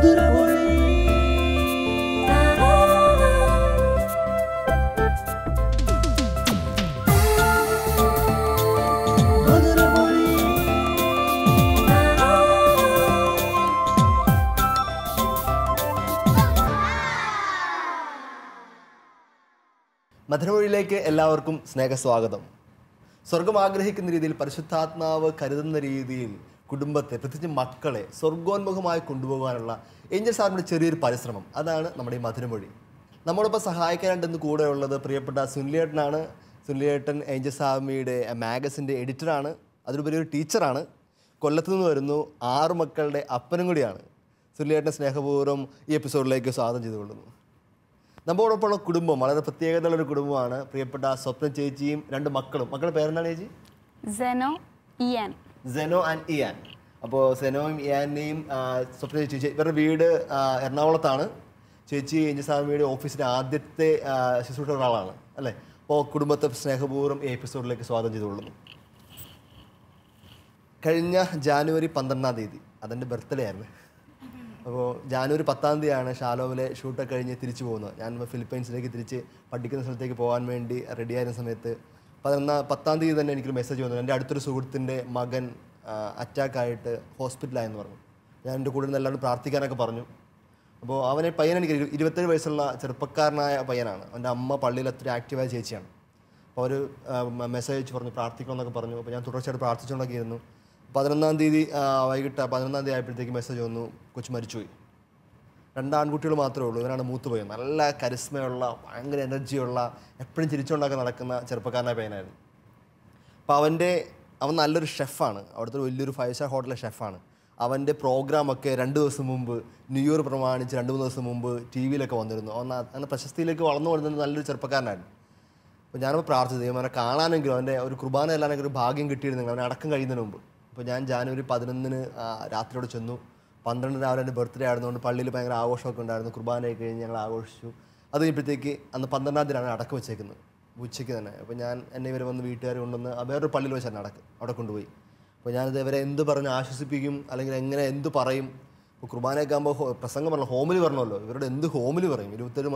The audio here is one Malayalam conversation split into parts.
മധുരമൊഴിയിലേക്ക് എല്ലാവർക്കും സ്നേഹസ്വാഗതം സ്വർഗം ആഗ്രഹിക്കുന്ന രീതിയിൽ പരിശുദ്ധാത്മാവ് കരുതുന്ന രീതിയിൽ കുടുംബത്തെ പ്രത്യേകിച്ച് മക്കളെ സ്വർഗോന്മുഖമായി കൊണ്ടുപോകാനുള്ള എഞ്ചൽ സാറിൻ്റെ ചെറിയൊരു പരിശ്രമം അതാണ് നമ്മുടെ ഈ മധുരമൊഴി നമ്മളിപ്പോൾ സഹായിക്കാനായിട്ട് ഇന്ന് കൂടെയുള്ളത് പ്രിയപ്പെട്ട സുനിലേട്ടനാണ് സുനിലേട്ടൻ എഞ്ചൽ സ്വാമിയുടെ മാഗസിൻ്റെ എഡിറ്ററാണ് അതിലുപരി ഒരു ടീച്ചറാണ് കൊല്ലത്തു നിന്ന് വരുന്നു ആറു മക്കളുടെ അപ്പനും കൂടിയാണ് സുനിലേട്ടനെ സ്നേഹപൂർവ്വം ഈ എപ്പിസോഡിലേക്ക് സ്വാഗതം ചെയ്തുകൊള്ളുന്നു നമ്മോടൊപ്പമുള്ള കുടുംബം വളരെ പ്രത്യേകതയുള്ളൊരു കുടുംബമാണ് പ്രിയപ്പെട്ട സ്വപ്ന ചേച്ചിയും രണ്ട് മക്കളും മക്കളുടെ പേരെന്താണ് ചേച്ചി Zeno Ian Zeno and Ian അപ്പോൾ സെനോയും ഇയാനെയും സ്വപ്ന ചേച്ചി ഇവരുടെ വീട് എറണാകുളത്താണ് ചേച്ചി എഞ്ചസ്വാമിയുടെ ഓഫീസിൻ്റെ ആദ്യത്തെ ശുശ്രൂഷ ഒരാളാണ് അല്ലേ അപ്പോൾ കുടുംബത്തെ സ്നേഹപൂർവ്വം ഈ എപ്പിസോഡിലേക്ക് സ്വാഗതം ചെയ്തുകൊള്ളുന്നു കഴിഞ്ഞ ജാനുവരി പന്ത്രണ്ടാം തീയതി അതെൻ്റെ ബർത്ത്ഡേ ആയിരുന്നു അപ്പോൾ ജാനുവരി പത്താം തീയതിയാണ് ഷാലോമിലെ ഷൂട്ടൊക്കെ കഴിഞ്ഞ് തിരിച്ചു പോകുന്നത് ഞാൻ ഫിലിപ്പൈൻസിലേക്ക് തിരിച്ച് പഠിക്കുന്ന സ്ഥലത്തേക്ക് പോകാൻ വേണ്ടി റെഡിയായിരുന്ന സമയത്ത് പതിനൊന്നാം പത്താം തീയതി തന്നെ എനിക്കൊരു മെസ്സേജ് വന്നു എൻ്റെ അടുത്തൊരു സുഹൃത്തിൻ്റെ മകൻ അറ്റാക്കായിട്ട് ഹോസ്പിറ്റലായെന്ന് പറഞ്ഞു ഞാൻ എൻ്റെ കൂടെ എല്ലാവരും പ്രാർത്ഥിക്കാനൊക്കെ പറഞ്ഞു അപ്പോൾ അവനെ പയ്യനെനിക്ക് ഇരുപത്തേഴ് വയസ്സുള്ള ചെറുപ്പക്കാരനായ പയ്യനാണ് അവൻ്റെ അമ്മ പള്ളിയിൽ അത്ര ആക്റ്റീവായ ചേച്ചിയാണ് അപ്പോൾ അവർ മെസ്സേജ് അയച്ച് പറഞ്ഞു പ്രാർത്ഥിക്കണമെന്നൊക്കെ പറഞ്ഞു അപ്പോൾ ഞാൻ തുടർച്ചയായിട്ട് പ്രാർത്ഥിച്ചുകൊണ്ടൊക്കെ ഇരുന്നു പതിനൊന്നാം തീയതി വൈകിട്ട് പതിനൊന്നാം തീയതി ആയപ്പോഴത്തേക്ക് മെസ്സേജ് വന്നു കൊച്ചു മരിച്ചുപോയി രണ്ട് ആൺകുട്ടികൾ മാത്രമേ ഉള്ളൂ ഇവനാണ് മൂത്ത് പോയത് നല്ല കരിസ്മയുള്ള ഭയങ്കര എനർജിയുള്ള എപ്പോഴും ചിരിച്ചുകൊണ്ടൊക്കെ നടക്കുന്ന ചെറുപ്പക്കാരനായ പയ്യനായിരുന്നു അപ്പോൾ അവൻ്റെ അവൻ നല്ലൊരു ഷെഫാണ് അവിടുത്തെ ഒരു വലിയൊരു ഫൈവ് സ്റ്റാർ ഹോട്ടലിലെ ഷെഫാണ് അവൻ്റെ പ്രോഗ്രാമൊക്കെ രണ്ട് ദിവസം മുമ്പ് ന്യൂ പ്രമാണിച്ച് രണ്ട് മൂന്ന് ദിവസം മുമ്പ് ടി വിയിലൊക്കെ വന്നിരുന്നു അവൻ അങ്ങനെ പ്രശസ്തിയിലേക്ക് വളർന്നു വരുന്നത് നല്ലൊരു ചെറുപ്പക്കാരനായിരുന്നു അപ്പോൾ ഞാനിപ്പോൾ പ്രാർത്ഥിച്ചു ദൈവം അവനെ കാണാനെങ്കിലും അവൻ്റെ ഒരു കുർബാന അല്ലാണെങ്കിൽ ഒരു ഭാഗ്യം കിട്ടിയിരുന്നെങ്കിൽ അവനെ അടക്കം കഴിയുന്നതിന് മുമ്പ് അപ്പോൾ ഞാൻ ജാനുവരി പതിനൊന്നിന് രാത്രിയോട് ചെന്നു പന്ത്രണ്ട് രാവിലെ എൻ്റെ ബർത്ത്ഡേ ആയിരുന്നുകൊണ്ട് പള്ളിയിൽ ഭയങ്കര ആഘോഷമൊക്കെ ഉണ്ടായിരുന്നു കുർബാനയൊക്കെ കഴിഞ്ഞ് ഞങ്ങൾ ആഘോഷിച്ചു അത് കഴിഞ്ഞപ്പോഴത്തേക്ക് അന്ന് പന്ത്രണ്ടാം തീയതിയാണ് അടക്കം വെച്ചേക്കുന്നത് ഉച്ചയ്ക്ക് തന്നെ അപ്പോൾ ഞാൻ എന്നെ ഇവരെ വന്ന് വീട്ടുകാർ കൊണ്ടുവന്ന് വേറൊരു പള്ളിയിൽ വെച്ചാൽ നടക്കും അവിടെ കൊണ്ടുപോയി അപ്പോൾ ഞാനിത് ഇവരെ എന്ത് പറഞ്ഞ് ആശ്വസിപ്പിക്കും അല്ലെങ്കിൽ എങ്ങനെ എന്ത് പറയും ഇപ്പോൾ കുർബാനയൊക്കെ ആകുമ്പോൾ പ്രസംഗം പറഞ്ഞു ഹോമിൽ പറഞ്ഞല്ലോ ഇവരുടെ എന്ത് ഹോമിൽ പറയും ഇരുപത്തേഴ്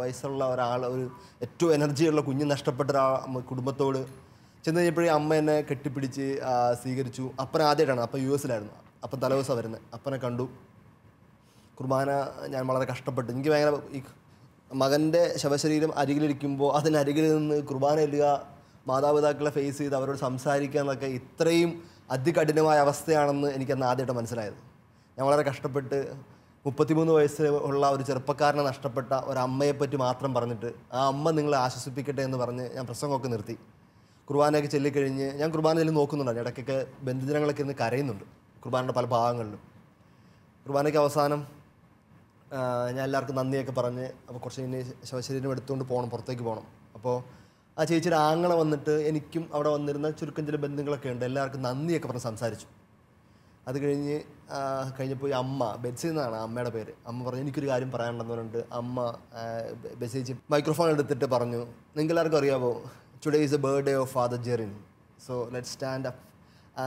വയസ്സുള്ള ഒരാൾ ഒരു ഏറ്റവും എനർജിയുള്ള കുഞ്ഞ് നഷ്ടപ്പെട്ട ഒരാൾ കുടുംബത്തോട് ചെന്ന് കഴിഞ്ഞപ്പോഴേ അമ്മ എന്നെ കെട്ടിപ്പിടിച്ച് സ്വീകരിച്ചു അപ്പന ആദ്യമായിട്ടാണ് അപ്പം യു എസിലായിരുന്നു അപ്പം ദിവസം വരുന്നത് അപ്പനെ കണ്ടു കുർബാന ഞാൻ വളരെ കഷ്ടപ്പെട്ടു എനിക്ക് ഭയങ്കര ഈ മകൻ്റെ ശവശരീരം അരികിലിരിക്കുമ്പോൾ അതിനരികിൽ നിന്ന് കുർബാന ഇടുക മാതാപിതാക്കളെ ഫേസ് ചെയ്ത് അവരോട് സംസാരിക്കുക എന്നൊക്കെ ഇത്രയും അതികഠിനമായ അവസ്ഥയാണെന്ന് എനിക്കന്ന് ആദ്യമായിട്ട് മനസ്സിലായത് ഞാൻ വളരെ കഷ്ടപ്പെട്ട് മുപ്പത്തിമൂന്ന് വയസ്സ് ഉള്ള ഒരു ചെറുപ്പക്കാരനെ നഷ്ടപ്പെട്ട ഒരമ്മയെപ്പറ്റി മാത്രം പറഞ്ഞിട്ട് ആ അമ്മ നിങ്ങളെ ആശ്വസിപ്പിക്കട്ടെ എന്ന് പറഞ്ഞ് ഞാൻ പ്രസംഗമൊക്കെ നിർത്തി കുർബാനയൊക്കെ ചെല്ലിക്കഴിഞ്ഞ് ഞാൻ കുർബാന ചെല്ലി നോക്കുന്നുണ്ടായിരുന്നു ഇടയ്ക്കൊക്കെ ബന്ധുജനങ്ങളൊക്കെ ഇന്ന് കരയുന്നുണ്ട് കുർബാനയുടെ പല ഭാഗങ്ങളിലും കുർബാനയ്ക്ക് അവസാനം ഞാൻ എല്ലാവർക്കും നന്ദിയൊക്കെ പറഞ്ഞ് അപ്പോൾ കുറച്ച് കഴിഞ്ഞ് ശവശരീരം എടുത്തുകൊണ്ട് പോകണം പുറത്തേക്ക് പോകണം അപ്പോൾ ആ ചേച്ചിയുടെ ആങ്ങളെ വന്നിട്ട് എനിക്കും അവിടെ വന്നിരുന്ന ചുരുക്കം ചില ബന്ധുക്കളൊക്കെ ഉണ്ട് എല്ലാവർക്കും നന്ദിയൊക്കെ പറഞ്ഞ് സംസാരിച്ചു അത് കഴിഞ്ഞ് കഴിഞ്ഞപ്പോൾ അമ്മ ബെറ്റ്സി എന്നാണ് അമ്മയുടെ പേര് അമ്മ പറഞ്ഞു എനിക്കൊരു കാര്യം പറയാനുണ്ടെന്ന് പറഞ്ഞിട്ട് അമ്മ ബെസ്സേജ് മൈക്രോഫോൺ എടുത്തിട്ട് പറഞ്ഞു നിങ്ങൾക്ക് എല്ലാവർക്കും അറിയാമോ today is a birthday of father Jerin so let stand up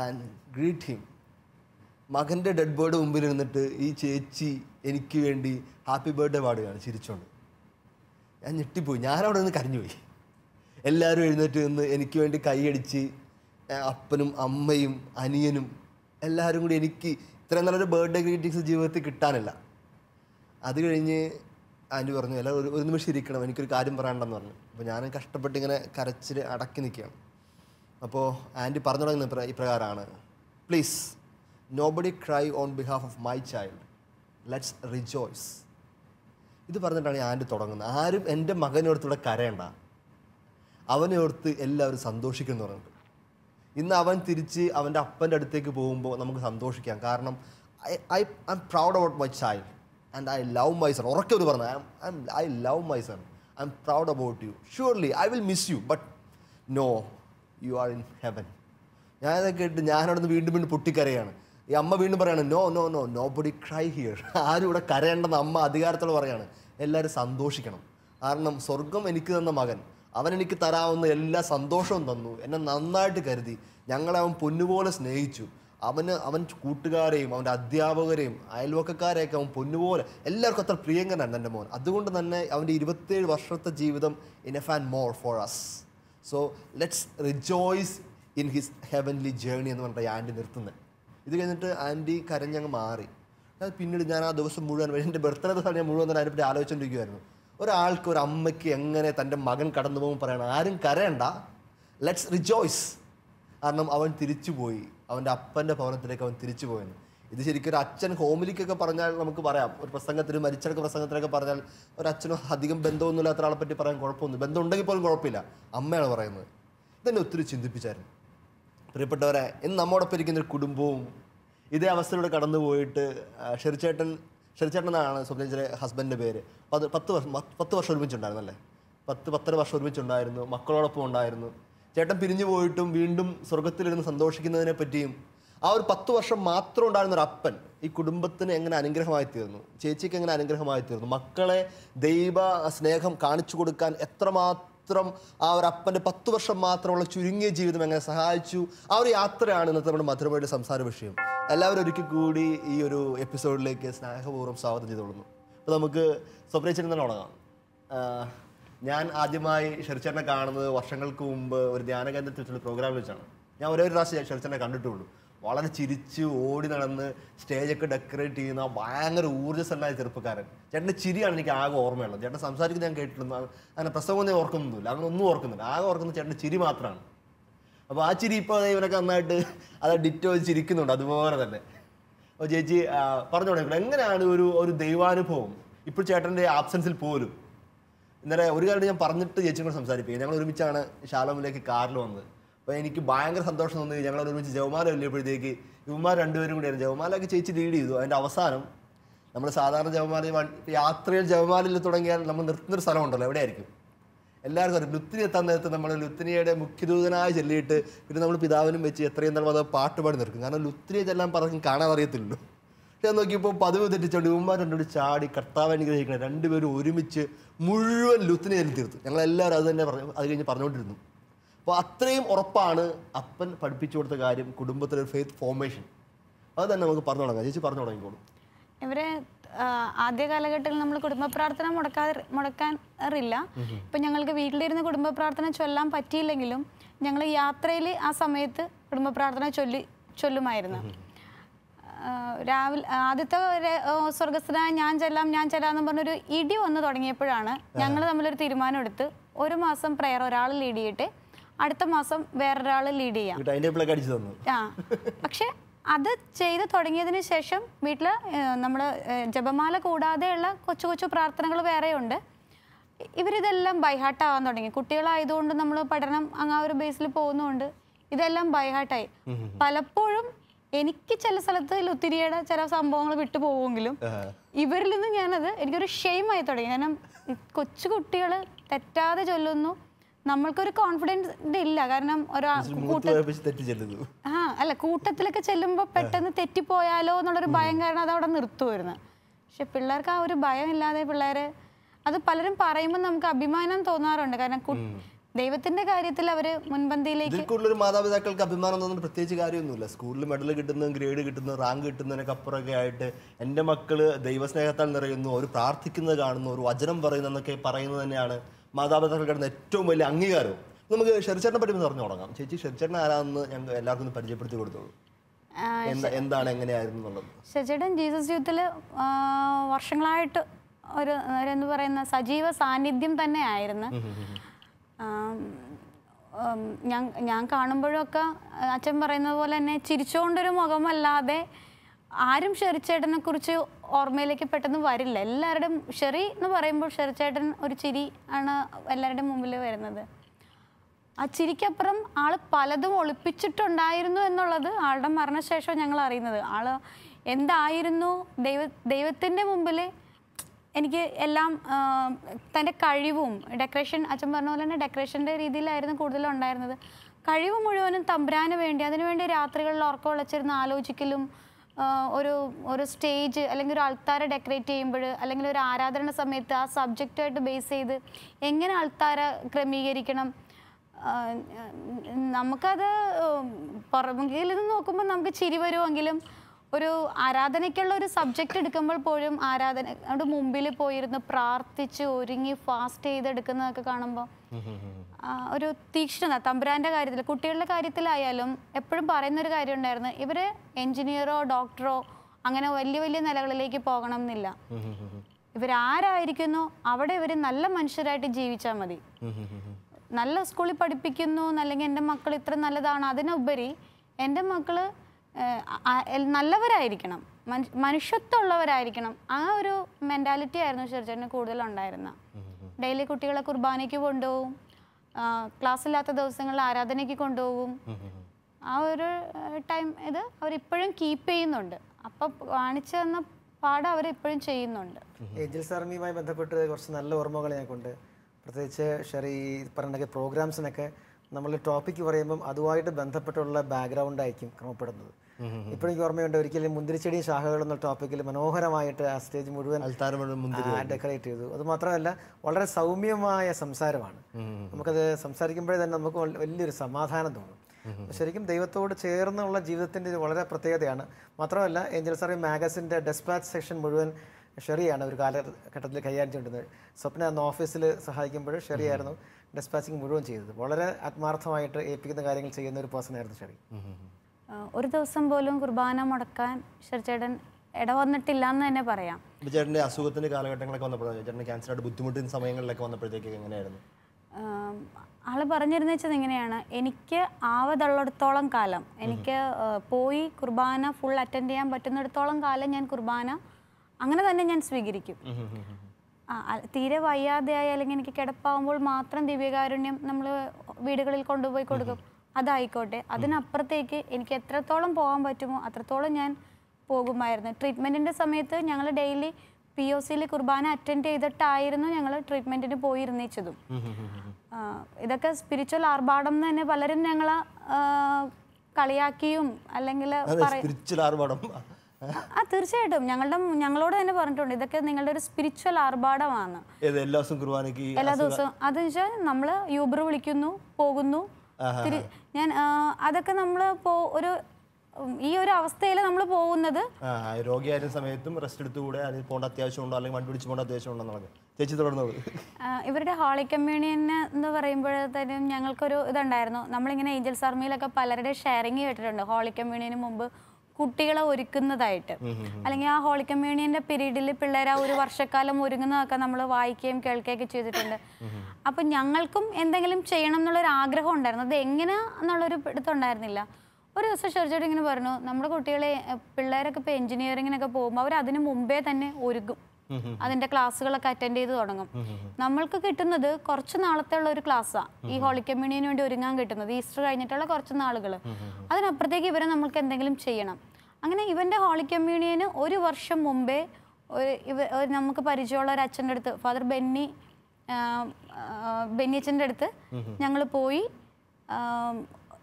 and greet him മകൻ്റെ ഡെഡ് ബോർഡ് മുമ്പിൽ ഇരുന്നിട്ട് ഈ ചേച്ചി എനിക്ക് വേണ്ടി ഹാപ്പി ബർത്ത്ഡേ പാടുകയാണ് ചിരിച്ചോണ്ട് ഞാൻ ഞെട്ടിപ്പോയി ഞാനവിടെ നിന്ന് കരഞ്ഞുപോയി എല്ലാവരും എഴുന്നേറ്റ് നിന്ന് എനിക്ക് വേണ്ടി കൈയടിച്ച് അപ്പനും അമ്മയും അനിയനും എല്ലാവരും കൂടി എനിക്ക് ഇത്രയും നല്ലൊരു ബർത്ത്ഡേ ഗ്രീറ്റിങ്സ് ജീവിതത്തിൽ കിട്ടാനില്ല അത് കഴിഞ്ഞ് ആൻറ്റി പറഞ്ഞു എല്ലാവരും ഒരു ഒരു നിമിഷം ഇരിക്കണം എനിക്കൊരു കാര്യം പറയണ്ടെന്ന് പറഞ്ഞു അപ്പോൾ ഞാൻ കഷ്ടപ്പെട്ട് ഇങ്ങനെ കരച്ചിൽ അടക്കി നിൽക്കുകയാണ് അപ്പോൾ ആൻറ്റി പറഞ്ഞു തുടങ്ങുന്ന ഇപ്രകാരമാണ് please nobody cry on behalf of my child let's rejoice ഇത് പറഞ്ഞിട്ടാണ് ഈ ആൻഡ് തുടങ്ങുന്നത് ആരും എൻ്റെ മകനോടത്തൂടെ കരയണ്ട അവനെ എല്ലാവരും സന്തോഷിക്കുന്നു സന്തോഷിക്കുന്നവരുണ്ട് ഇന്ന് അവൻ തിരിച്ച് അവൻ്റെ അപ്പൻ്റെ അടുത്തേക്ക് പോകുമ്പോൾ നമുക്ക് സന്തോഷിക്കാം കാരണം I I I'm proud about my child and I love my son ഉറക്കെ ഒരു പറഞ്ഞു I I love my son I'm proud about you surely I will miss you but no you are in heaven ഞാനത് കേട്ട് ഞാനവിടെ നിന്ന് വീണ്ടും വീണ്ടും പൊട്ടിക്കരയാണ് ഈ അമ്മ വീണ്ടും പറയാണ് no no no nobody cry here ആരും ഇവിടെ കരയേണ്ടെന്ന് അമ്മ അധികാരത്തോട് പറയാണ് എല്ലാവരും സന്തോഷിക്കണം കാരണം സ്വർഗം എനിക്ക് തന്ന മകൻ അവൻ എനിക്ക് തരാവുന്ന എല്ലാ സന്തോഷവും തന്നു എന്നെ നന്നായിട്ട് കരുതി ഞങ്ങളെ അവൻ പൊന്നുപോലെ സ്നേഹിച്ചു അവന് അവൻ കൂട്ടുകാരെയും അവൻ്റെ അധ്യാപകരെയും അയൽവക്കക്കാരെയൊക്കെ അവൻ പൊന്നുപോലെ എല്ലാവർക്കും അത്ര പ്രിയങ്കനാണ് എൻ്റെ മോൻ അതുകൊണ്ട് തന്നെ അവൻ്റെ ഇരുപത്തേഴ് വർഷത്തെ ജീവിതം F and more for us so let's rejoice in his heavenly journey എന്ന് പറഞ്ഞിട്ട് ആൻഡ് നിർത്തുന്നത് ഇത് കഴിഞ്ഞിട്ട് ആൻറ്റി കരഞ്ഞങ്ങ് മാറി അത് പിന്നീട് ഞാൻ ആ ദിവസം മുഴുവൻ എൻ്റെ ബർത്ത്ഡേ ദിവസം ഞാൻ മുഴുവൻ തന്നെ അതിനെപ്പറ്റി ആലോചിച്ചുകൊണ്ടിരിക്കുമായിരുന്നു ഒരാൾക്ക് ഒരു അമ്മയ്ക്ക് എങ്ങനെ തൻ്റെ മകൻ കടന്നു പോകും പറയണം ആരും കരയണ്ട ലെറ്റ്സ് റിജോയ്സ് കാരണം അവൻ തിരിച്ചു പോയി അവൻ്റെ അപ്പൻ്റെ ഭവനത്തിലേക്ക് അവൻ തിരിച്ചു പോയെന്ന് ഇത് ശരിക്കും ഒരു അച്ഛൻ ഹോമിലിക്കൊക്കെ പറഞ്ഞാൽ നമുക്ക് പറയാം ഒരു പ്രസംഗത്തിന് മരിച്ചടക്ക പ്രസംഗത്തിലൊക്കെ പറഞ്ഞാൽ ഒരു അച്ഛനോ അധികം ബന്ധമൊന്നുമില്ലാത്ത ആളെ പറ്റി പറയാൻ കുഴപ്പമൊന്നും ബന്ധമുണ്ടെങ്കിൽ പോലും കുഴപ്പമില്ല അമ്മയാണ് പറയുന്നത് ഇതെന്നെ ഒത്തിരി ചിന്തിപ്പിച്ചായിരുന്നു പ്രിയപ്പെട്ടവരെ ഇന്ന് നമ്മോടൊപ്പം ഇരിക്കുന്ന ഒരു കുടുംബവും ഇതേ അവസ്ഥയിലൂടെ കടന്നു പോയിട്ട് ഷെറിച്ചേട്ടൻ ഷെറിച്ചേട്ടൻ എന്നാണ് സ്വപ്നജിലെ ഹസ്ബൻഡിൻ്റെ പേര് പത്ത് പത്ത് വർഷം പത്ത് വർഷം ഒരുമിച്ചുണ്ടായിരുന്നല്ലേ പത്ത് പത്തര വർഷം ഒരുമിച്ചുണ്ടായിരുന്നു മക്കളോടൊപ്പം ഉണ്ടായിരുന്നു ചേട്ടൻ പിരിഞ്ഞു പോയിട്ടും വീണ്ടും സ്വർഗത്തിലിരുന്ന് സന്തോഷിക്കുന്നതിനെ പറ്റിയും ആ ഒരു പത്ത് വർഷം മാത്രം ഉണ്ടായിരുന്ന ഒരു അപ്പൻ ഈ കുടുംബത്തിന് എങ്ങനെ അനുഗ്രഹമായി തീർന്നു ചേച്ചിക്ക് എങ്ങനെ അനുഗ്രഹമായി തീർന്നു മക്കളെ ദൈവ സ്നേഹം കാണിച്ചു കൊടുക്കാൻ എത്രമാത്രം മാത്രം ആ ഒരു അപ്പൻ്റെ പത്ത് വർഷം മാത്രമുള്ള ചുരുങ്ങിയ ജീവിതം എങ്ങനെ സഹായിച്ചു ആ ഒരു യാത്രയാണ് ഇന്നത്തെ നമ്മുടെ മധുരമയുടെ സംസാര വിഷയം എല്ലാവരും ഒരിക്കൽ കൂടി ഈ ഒരു എപ്പിസോഡിലേക്ക് സ്നേഹപൂർവ്വം സ്വാഗതം ചെയ്തോളുന്നു അപ്പോൾ നമുക്ക് സ്വപ്നച്ചേട്ടൻ തന്നെ തുടങ്ങാം ഞാൻ ആദ്യമായി ഷെർച്ചേട്ടനെ കാണുന്നത് വർഷങ്ങൾക്ക് മുമ്പ് ഒരു ധ്യാനകേന്ദ്രത്തിൽ പ്രോഗ്രാമിൽ വെച്ചാണ് ഞാൻ ഒരേ ഒരു പ്രാവശ്യം ഷെർച്ചേട്ടനെ കണ്ടിട്ടുള്ളൂ വളരെ ചിരിച്ച് ഓടി നടന്ന് സ്റ്റേജൊക്കെ ഡെക്കറേറ്റ് ചെയ്യുന്ന ഭയങ്കര ഊർജ്ജസ്വലനായ ചെറുപ്പക്കാരൻ ചേട്ടൻ്റെ ചിരിയാണ് എനിക്ക് ആകെ ഓർമ്മയുള്ളത് ചേട്ടൻ സംസാരിക്കുന്നത് ഞാൻ കേട്ടിട്ടുണ്ട് അങ്ങനെ ഞാൻ ഓർക്കുന്നില്ല അങ്ങനെ ഒന്നും ഓർക്കുന്നില്ല ആകെ ഓർക്കുന്നത് ചേട്ടൻ്റെ ചിരി മാത്രമാണ് അപ്പോൾ ആ ചിരി ഇപ്പോൾ ഇവനൊക്കെ നന്നായിട്ട് അത് ഡിറ്റോ ചിരിക്കുന്നുണ്ട് അതുപോലെ തന്നെ അപ്പോൾ ചേച്ചി പറഞ്ഞോളൂ എങ്ങനെയാണ് ഒരു ഒരു ദൈവാനുഭവം ഇപ്പോൾ ചേട്ടൻ്റെ ആബ്സെൻസിൽ പോലും ഇന്നലെ ഒരു കാര്യം ഞാൻ പറഞ്ഞിട്ട് ചേച്ചിയും കൂടെ സംസാരിപ്പിക്കുക ഞങ്ങൾ ഒരുമിച്ചാണ് ശാലോമിലേക്ക് കാറിൽ വന്നത് അപ്പോൾ എനിക്ക് ഭയങ്കര സന്തോഷം തോന്നി ഞങ്ങൾ ഒരുമിച്ച് ജവമാല വലിയപ്പോഴത്തേക്ക് ഇവന്മാർ രണ്ടുപേരും ആയിരുന്നു ജവമാലൊക്കെ ചേച്ചി ലീഡ് ചെയ്തു അതിൻ്റെ അവസാനം നമ്മൾ സാധാരണ ജവമാല യാത്രയിൽ ജവമാലയിൽ തുടങ്ങിയാൽ നമ്മൾ നിർത്തുന്ന ഒരു സ്ഥലമുണ്ടല്ലോ എവിടെയായിരിക്കും എല്ലാവർക്കും അറിയാം ലുത്തിനി എത്താൻ നേരത്ത് നമ്മൾ ലുത്തിനിയുടെ മുഖ്യദൂതനായി ചെല്ലിയിട്ട് പിന്നെ നമ്മൾ പിതാവിനും വെച്ച് എത്രയും നമ്മൾ അത് പാട്ടുപാടി നിർക്കും കാരണം ലുത്തിനിയെ ചെല്ലാൻ പറഞ്ഞു കാണാൻ അറിയത്തില്ലല്ലോ ഞാൻ നോക്കിയപ്പോൾ പതിവ് തെറ്റിച്ചുകൊണ്ട് ഇവന്മാർ രണ്ടുപേരും ചാടി കർത്താവ് അനുഗ്രഹിക്കണം രണ്ടുപേരും ഒരുമിച്ച് മുഴുവൻ ലുത്തിനി ചെല്ലി തീർത്തു ഞങ്ങളെല്ലാവരും അത് തന്നെ പറഞ്ഞു അത് കഴിഞ്ഞ് പറഞ്ഞുകൊണ്ടിരുന്നു അപ്പോൾ അത്രയും ഉറപ്പാണ് അപ്പൻ പഠിപ്പിച്ചു കൊടുത്ത കാര്യം കുടുംബത്തിലൊരു ഫെയ്ത്ത് ഫോർമേഷൻ അത് തന്നെ നമുക്ക് പറഞ്ഞു തുടങ്ങാം ചേച്ചി പറഞ്ഞു തുടങ്ങിക്കോളൂ ഇവരെ ആദ്യ കാലഘട്ടത്തിൽ നമ്മൾ കുടുംബ പ്രാർത്ഥന മുടക്കാ മുടക്കാറില്ല ഇപ്പം ഞങ്ങൾക്ക് വീട്ടിലിരുന്ന് കുടുംബ പ്രാർത്ഥന ചൊല്ലാൻ പറ്റിയില്ലെങ്കിലും ഞങ്ങൾ യാത്രയിൽ ആ സമയത്ത് കുടുംബ പ്രാർത്ഥന ചൊല്ലി ചൊല്ലുമായിരുന്നു രാവിലെ ആദ്യത്തെ സ്വർഗസ്ഥന ഞാൻ ചെല്ലാം ഞാൻ ചെല്ലാം എന്ന് പറഞ്ഞൊരു ഇടി വന്ന് തുടങ്ങിയപ്പോഴാണ് ഞങ്ങൾ തമ്മിലൊരു തീരുമാനം എടുത്ത് ഒരു മാസം പ്രെയർ ഒരാൾ ലീഡ് അടുത്ത മാസം വേറൊരാൾ ലീഡ് ചെയ്യാം ആ പക്ഷെ അത് ചെയ്ത് തുടങ്ങിയതിന് ശേഷം വീട്ടിൽ നമ്മൾ ജപമാല കൂടാതെയുള്ള കൊച്ചു കൊച്ചു പ്രാർത്ഥനകൾ വേറെയുണ്ട് ഇവരിതെല്ലാം ബൈഹാർട്ട് ആവാൻ തുടങ്ങി കുട്ടികളായതുകൊണ്ട് നമ്മൾ പഠനം അങ്ങ് ആ ഒരു ബേസിൽ പോകുന്നതുകൊണ്ട് ഇതെല്ലാം ബൈഹാർട്ടായി പലപ്പോഴും എനിക്ക് ചില സ്ഥലത്ത് ഒത്തിരിയുടെ ചില സംഭവങ്ങൾ വിട്ടു പോകുമെങ്കിലും ഇവരിൽ നിന്ന് ഞാനത് എനിക്കൊരു ഷെയിമായി തുടങ്ങി കാരണം കൊച്ചു കുട്ടികൾ തെറ്റാതെ ചൊല്ലുന്നു നമ്മൾക്കൊരു കോൺഫിഡൻസ് ഇല്ല കാരണം ഒരാൾ ആ അല്ല കൂട്ടത്തിലൊക്കെ ചെല്ലുമ്പോൾ പെട്ടെന്ന് തെറ്റിപ്പോയാലോ എന്നുള്ളൊരു ഭയം കാരണം അത് അവിടെ നിർത്തുമായിരുന്നു പക്ഷെ പിള്ളേർക്ക് ആ ഒരു ഭയം ഇല്ലാതെ പിള്ളേരെ അത് പലരും പറയുമ്പോൾ നമുക്ക് അഭിമാനം തോന്നാറുണ്ട് കാരണം ദൈവത്തിന്റെ കാര്യത്തിൽ അവര് മുൻപന്തിയിലേക്ക് മാതാപിതാക്കൾക്ക് അഭിമാനം തോന്നുന്ന പ്രത്യേകിച്ച് കാര്യമൊന്നുമില്ല സ്കൂളിൽ മെഡൽ കിട്ടുന്ന ഗ്രേഡ് കിട്ടുന്ന റാങ്ക് കിട്ടുന്നതിനൊക്കെ അപ്പുറമൊക്കെ ആയിട്ട് എൻ്റെ മക്കള് ദൈവസ്നേഹത്താൽ നിറയുന്നു അവർ പ്രാർത്ഥിക്കുന്നത് കാണുന്നു ഒരു വചനം പറയുന്നു എന്നൊക്കെ പറയുന്നത് തന്നെയാണ് മാതാപിതാക്കളുടെ ഏറ്റവും വലിയ അംഗീകാരവും നമുക്ക് ഷെറിച്ചേട്ടനെ പറ്റി ഒന്ന് പറഞ്ഞു തുടങ്ങാം ചേച്ചി ഷെറിച്ചേട്ടൻ ആരാന്ന് ഞങ്ങൾ എല്ലാവർക്കും പരിചയപ്പെടുത്തി കൊടുത്തോളൂ എന്താണ് എങ്ങനെയായിരുന്നു എന്നുള്ളത് ജീസസ് യൂത്തിൽ വർഷങ്ങളായിട്ട് ഒരു എന്ന് പറയുന്ന സജീവ സാന്നിധ്യം തന്നെ ആയിരുന്നു ഞാൻ ഞാൻ കാണുമ്പോഴൊക്കെ അച്ഛൻ പറയുന്നത് പോലെ തന്നെ ചിരിച്ചുകൊണ്ടൊരു മുഖമല്ലാതെ ആരും ഷെറിച്ചേട്ടനെ കുറിച്ച് ഓർമ്മയിലേക്ക് പെട്ടെന്ന് വരില്ല എല്ലാവരുടെയും ഷെറി എന്ന് പറയുമ്പോൾ ഷെറിച്ചേട്ടൻ ഒരു ചിരി ആണ് എല്ലാവരുടെയും മുമ്പിൽ വരുന്നത് ആ ചിരിക്കപ്പുറം ആൾ പലതും ഒളിപ്പിച്ചിട്ടുണ്ടായിരുന്നു എന്നുള്ളത് ആളുടെ മരണശേഷം ഞങ്ങൾ അറിയുന്നത് ആൾ എന്തായിരുന്നു ദൈവ ദൈവത്തിൻ്റെ മുമ്പിൽ എനിക്ക് എല്ലാം തൻ്റെ കഴിവും ഡെക്കറേഷൻ അച്ഛൻ പറഞ്ഞ പോലെ തന്നെ ഡെക്കറേഷൻ്റെ രീതിയിലായിരുന്നു കൂടുതലും ഉണ്ടായിരുന്നത് കഴിവ് മുഴുവനും തമ്പുരാന് വേണ്ടി അതിനുവേണ്ടി രാത്രികളിൽ ഉറക്കം ഉളച്ചിരുന്ന് ആലോചിക്കലും ഒരു ഒരു സ്റ്റേജ് അല്ലെങ്കിൽ ഒരു ആൾത്താര ഡെക്കറേറ്റ് ചെയ്യുമ്പോൾ അല്ലെങ്കിൽ ഒരു ആരാധന സമയത്ത് ആ സബ്ജക്റ്റായിട്ട് ബേസ് ചെയ്ത് എങ്ങനെ ആൾത്താര ക്രമീകരിക്കണം നമുക്കത് പുറമെങ്കിൽ ഇത് നോക്കുമ്പോൾ നമുക്ക് ചിരി വരുമെങ്കിലും ഒരു ആരാധനയ്ക്കുള്ള ഒരു സബ്ജക്റ്റ് എടുക്കുമ്പോൾ പോലും ആരാധന അവിടെ മുമ്പിൽ പോയിരുന്ന് പ്രാർത്ഥിച്ച് ഒരുങ്ങി ഫാസ്റ്റ് ചെയ്തെടുക്കുന്നതൊക്കെ കാണുമ്പോൾ ഒരു തീക്ഷ്ണത തമ്പുരാൻ്റെ കാര്യത്തിൽ കുട്ടികളുടെ കാര്യത്തിലായാലും എപ്പോഴും പറയുന്ന ഒരു കാര്യം ഉണ്ടായിരുന്നു ഇവർ എൻജിനീയറോ ഡോക്ടറോ അങ്ങനെ വലിയ വലിയ നിലകളിലേക്ക് പോകണം എന്നില്ല ഇവരാരായിരിക്കുന്നു അവിടെ ഇവർ നല്ല മനുഷ്യരായിട്ട് ജീവിച്ചാൽ മതി നല്ല സ്കൂളിൽ പഠിപ്പിക്കുന്നു അല്ലെങ്കിൽ എൻ്റെ മക്കൾ ഇത്ര നല്ലതാണ് അതിനുപരി എൻ്റെ മക്കൾ നല്ലവരായിരിക്കണം മനുഷ്യത്വമുള്ളവരായിരിക്കണം ആ ഒരു മെൻറ്റാലിറ്റി ആയിരുന്നു ഷെർജന് കൂടുതലുണ്ടായിരുന്ന ഡെയിലി കുട്ടികളെ കുർബാനയ്ക്ക് കൊണ്ടുപോകും ഇല്ലാത്ത ദിവസങ്ങളിൽ ആരാധനയ്ക്ക് കൊണ്ടുപോകും ആ ഒരു ടൈം ഇത് അവരിപ്പോഴും കീപ്പ് ചെയ്യുന്നുണ്ട് അപ്പൊ കാണിച്ചു തന്ന പാഠം അവരിപ്പോഴും ചെയ്യുന്നുണ്ട് ഏഞ്ചൽസ് സാറിനുമായി ബന്ധപ്പെട്ട് കുറച്ച് നല്ല ഓർമ്മകൾ ഞങ്ങൾക്കുണ്ട് പ്രത്യേകിച്ച് ഷെറി പറഞ്ഞൊക്കെ പ്രോഗ്രാംസിനൊക്കെ നമ്മൾ ടോപ്പിക്ക് പറയുമ്പം അതുമായിട്ട് ബന്ധപ്പെട്ടുള്ള ബാക്ക്ഗ്രൗണ്ട് ക്രമപ്പെടുന്നത് ഇപ്പോഴും എനിക്ക് ഓർമ്മയുണ്ട് ഒരിക്കലും മുന്തിരിച്ചെടിയും ശാഖകളും എന്ന ടോപ്പിക്കിൽ മനോഹരമായിട്ട് ആ സ്റ്റേജ് മുഴുവൻ ഡെക്കറേറ്റ് ചെയ്തു അത് മാത്രമല്ല വളരെ സൗമ്യമായ സംസാരമാണ് നമുക്കത് സംസാരിക്കുമ്പോഴേ തന്നെ നമുക്ക് വലിയൊരു സമാധാനം തോന്നും ശരിക്കും ദൈവത്തോട് ചേർന്നുള്ള ജീവിതത്തിൻ്റെ വളരെ പ്രത്യേകതയാണ് മാത്രമല്ല ഏഞ്ചൽ സാറി മാഗസിൻ്റെ ഡെസ്പാച്ച് സെക്ഷൻ മുഴുവൻ ഷെറിയാണ് ഒരു കാലഘട്ടത്തിൽ കൈകാര്യം ചെയ്യേണ്ടത് സ്വപ്ന അന്ന് ഓഫീസിൽ സഹായിക്കുമ്പോൾ ഷെറിയായിരുന്നു ഡെസ്പാച്ചിങ് മുഴുവൻ ചെയ്തത് വളരെ ആത്മാർത്ഥമായിട്ട് ഏൽപ്പിക്കുന്ന കാര്യങ്ങൾ ചെയ്യുന്ന ഒരു ആയിരുന്നു ഷെറി ഒരു ദിവസം പോലും കുർബാന മുടക്കാൻ ഇട ഇടവന്നിട്ടില്ല എന്ന് തന്നെ പറയാം ചേട്ടൻ്റെ അസുഖത്തിന്റെ കാലഘട്ടങ്ങളൊക്കെ വന്നപ്പോഴാണ് ചേട്ടൻ ക്യാൻസറായിട്ട് ബുദ്ധിമുട്ടുന്ന സമയങ്ങളിലൊക്കെ വന്നപ്പോഴേക്കും എങ്ങനെയായിരുന്നു ആള് പറഞ്ഞിരുന്ന വെച്ചത് എങ്ങനെയാണ് എനിക്ക് ആവതുള്ളിടത്തോളം കാലം എനിക്ക് പോയി കുർബാന ഫുൾ അറ്റൻഡ് ചെയ്യാൻ പറ്റുന്നിടത്തോളം കാലം ഞാൻ കുർബാന അങ്ങനെ തന്നെ ഞാൻ സ്വീകരിക്കും തീരെ വയ്യാതെയായി അല്ലെങ്കിൽ എനിക്ക് കിടപ്പാവുമ്പോൾ മാത്രം ദിവ്യകാരുണ്യം നമ്മൾ വീടുകളിൽ കൊണ്ടുപോയി കൊടുക്കും അതായിക്കോട്ടെ അതിനപ്പുറത്തേക്ക് എനിക്ക് എത്രത്തോളം പോകാൻ പറ്റുമോ അത്രത്തോളം ഞാൻ പോകുമായിരുന്നു ട്രീറ്റ്മെൻറ്റിൻ്റെ സമയത്ത് ഞങ്ങൾ ഡെയിലി പി ഒ സിയിൽ കുർബാന അറ്റൻഡ് ചെയ്തിട്ടായിരുന്നു ഞങ്ങൾ ട്രീറ്റ്മെൻറ്റിന് പോയിരുന്നിച്ചതും ഇതൊക്കെ സ്പിരിച്വൽ ആർഭാടം എന്ന് തന്നെ പലരും ഞങ്ങൾ കളിയാക്കിയും അല്ലെങ്കിൽ ആ തീർച്ചയായിട്ടും ഞങ്ങളുടെ ഞങ്ങളോട് തന്നെ പറഞ്ഞിട്ടുണ്ട് ഇതൊക്കെ നിങ്ങളുടെ ഒരു സ്പിരിച്വൽ ആർഭാടമാണ് എല്ലാ ദിവസവും കുർബാനയ്ക്ക് എല്ലാ ദിവസവും അതെന്ന് വെച്ചാൽ നമ്മൾ യൂബർ വിളിക്കുന്നു പോകുന്നു ഞാൻ അതൊക്കെ നമ്മൾ ഒരു ഈ ഒരു അവസ്ഥയിൽ നമ്മൾ പോകുന്നത് രോഗിയായ സമയത്തും റെസ്റ്റ് എടുത്തുകൂടെ അതിൽ പോകേണ്ട അത്യാവശ്യമുണ്ടോ അല്ലെങ്കിൽ വണ്ടി പിടിച്ച് പോകേണ്ട അത്യാവശ്യമുണ്ടോ എന്നുള്ളത് ചേച്ചി തുടർന്നത് ഇവരുടെ ഹോളി കമ്മ്യൂണിയൻ എന്ന് പറയുമ്പോഴത്തേനും ഞങ്ങൾക്കൊരു ഇതുണ്ടായിരുന്നു നമ്മളിങ്ങനെ ഏഞ്ചൽസ് ആർമിയിലൊക്കെ പലരുടെ ഷെയറിങ് കേട്ടിട്ടുണ്ട് ഹോളി കമ്മ്യൂണിയന് മുമ്പ് കുട്ടികളെ ഒരുക്കുന്നതായിട്ട് അല്ലെങ്കിൽ ആ ഹോളി കമ്മ്യൂണിയന്റെ പീരീഡിൽ പിള്ളേർ ആ ഒരു വർഷക്കാലം ഒരുങ്ങുന്നതൊക്കെ നമ്മൾ വായിക്കുകയും കേൾക്കുകയൊക്കെ ചെയ്തിട്ടുണ്ട് അപ്പൊ ഞങ്ങൾക്കും എന്തെങ്കിലും ചെയ്യണം എന്നുള്ളൊരു ആഗ്രഹം ഉണ്ടായിരുന്നു അത് എങ്ങനെ എന്നുള്ളൊരു പിടുത്തുണ്ടായിരുന്നില്ല ഒരു ദിവസം ഷെർജോട് ഇങ്ങനെ പറഞ്ഞു നമ്മുടെ കുട്ടികളെ പിള്ളേരൊക്കെ ഇപ്പൊ എഞ്ചിനീയറിങ്ങിനൊക്കെ പോകുമ്പോൾ അവർ അതിനു മുമ്പേ തന്നെ ഒരുങ്ങും അതിന്റെ ക്ലാസ്സുകളൊക്കെ അറ്റൻഡ് ചെയ്ത് തുടങ്ങും നമ്മൾക്ക് കിട്ടുന്നത് കുറച്ച് നാളത്തെ ഉള്ള ഒരു ക്ലാസ്സാണ് ഈ ഹോളി കമ്മ്യൂണിന് വേണ്ടി ഒരുങ്ങാൻ കിട്ടുന്നത് ഈസ്റ്റർ കഴിഞ്ഞിട്ടുള്ള കുറച്ച് നാളുകൾ അതിനപ്പുറത്തേക്ക് ഇവരെ നമ്മൾക്ക് എന്തെങ്കിലും ചെയ്യണം അങ്ങനെ ഇവന്റെ ഹോളി കമ്മ്യൂണിയന് ഒരു വർഷം മുമ്പേ ഇവ നമുക്ക് പരിചയമുള്ള ഒരു അച്ഛൻ്റെ അടുത്ത് ഫാദർ ബെന്നി ബെന്നി അടുത്ത് ഞങ്ങൾ പോയി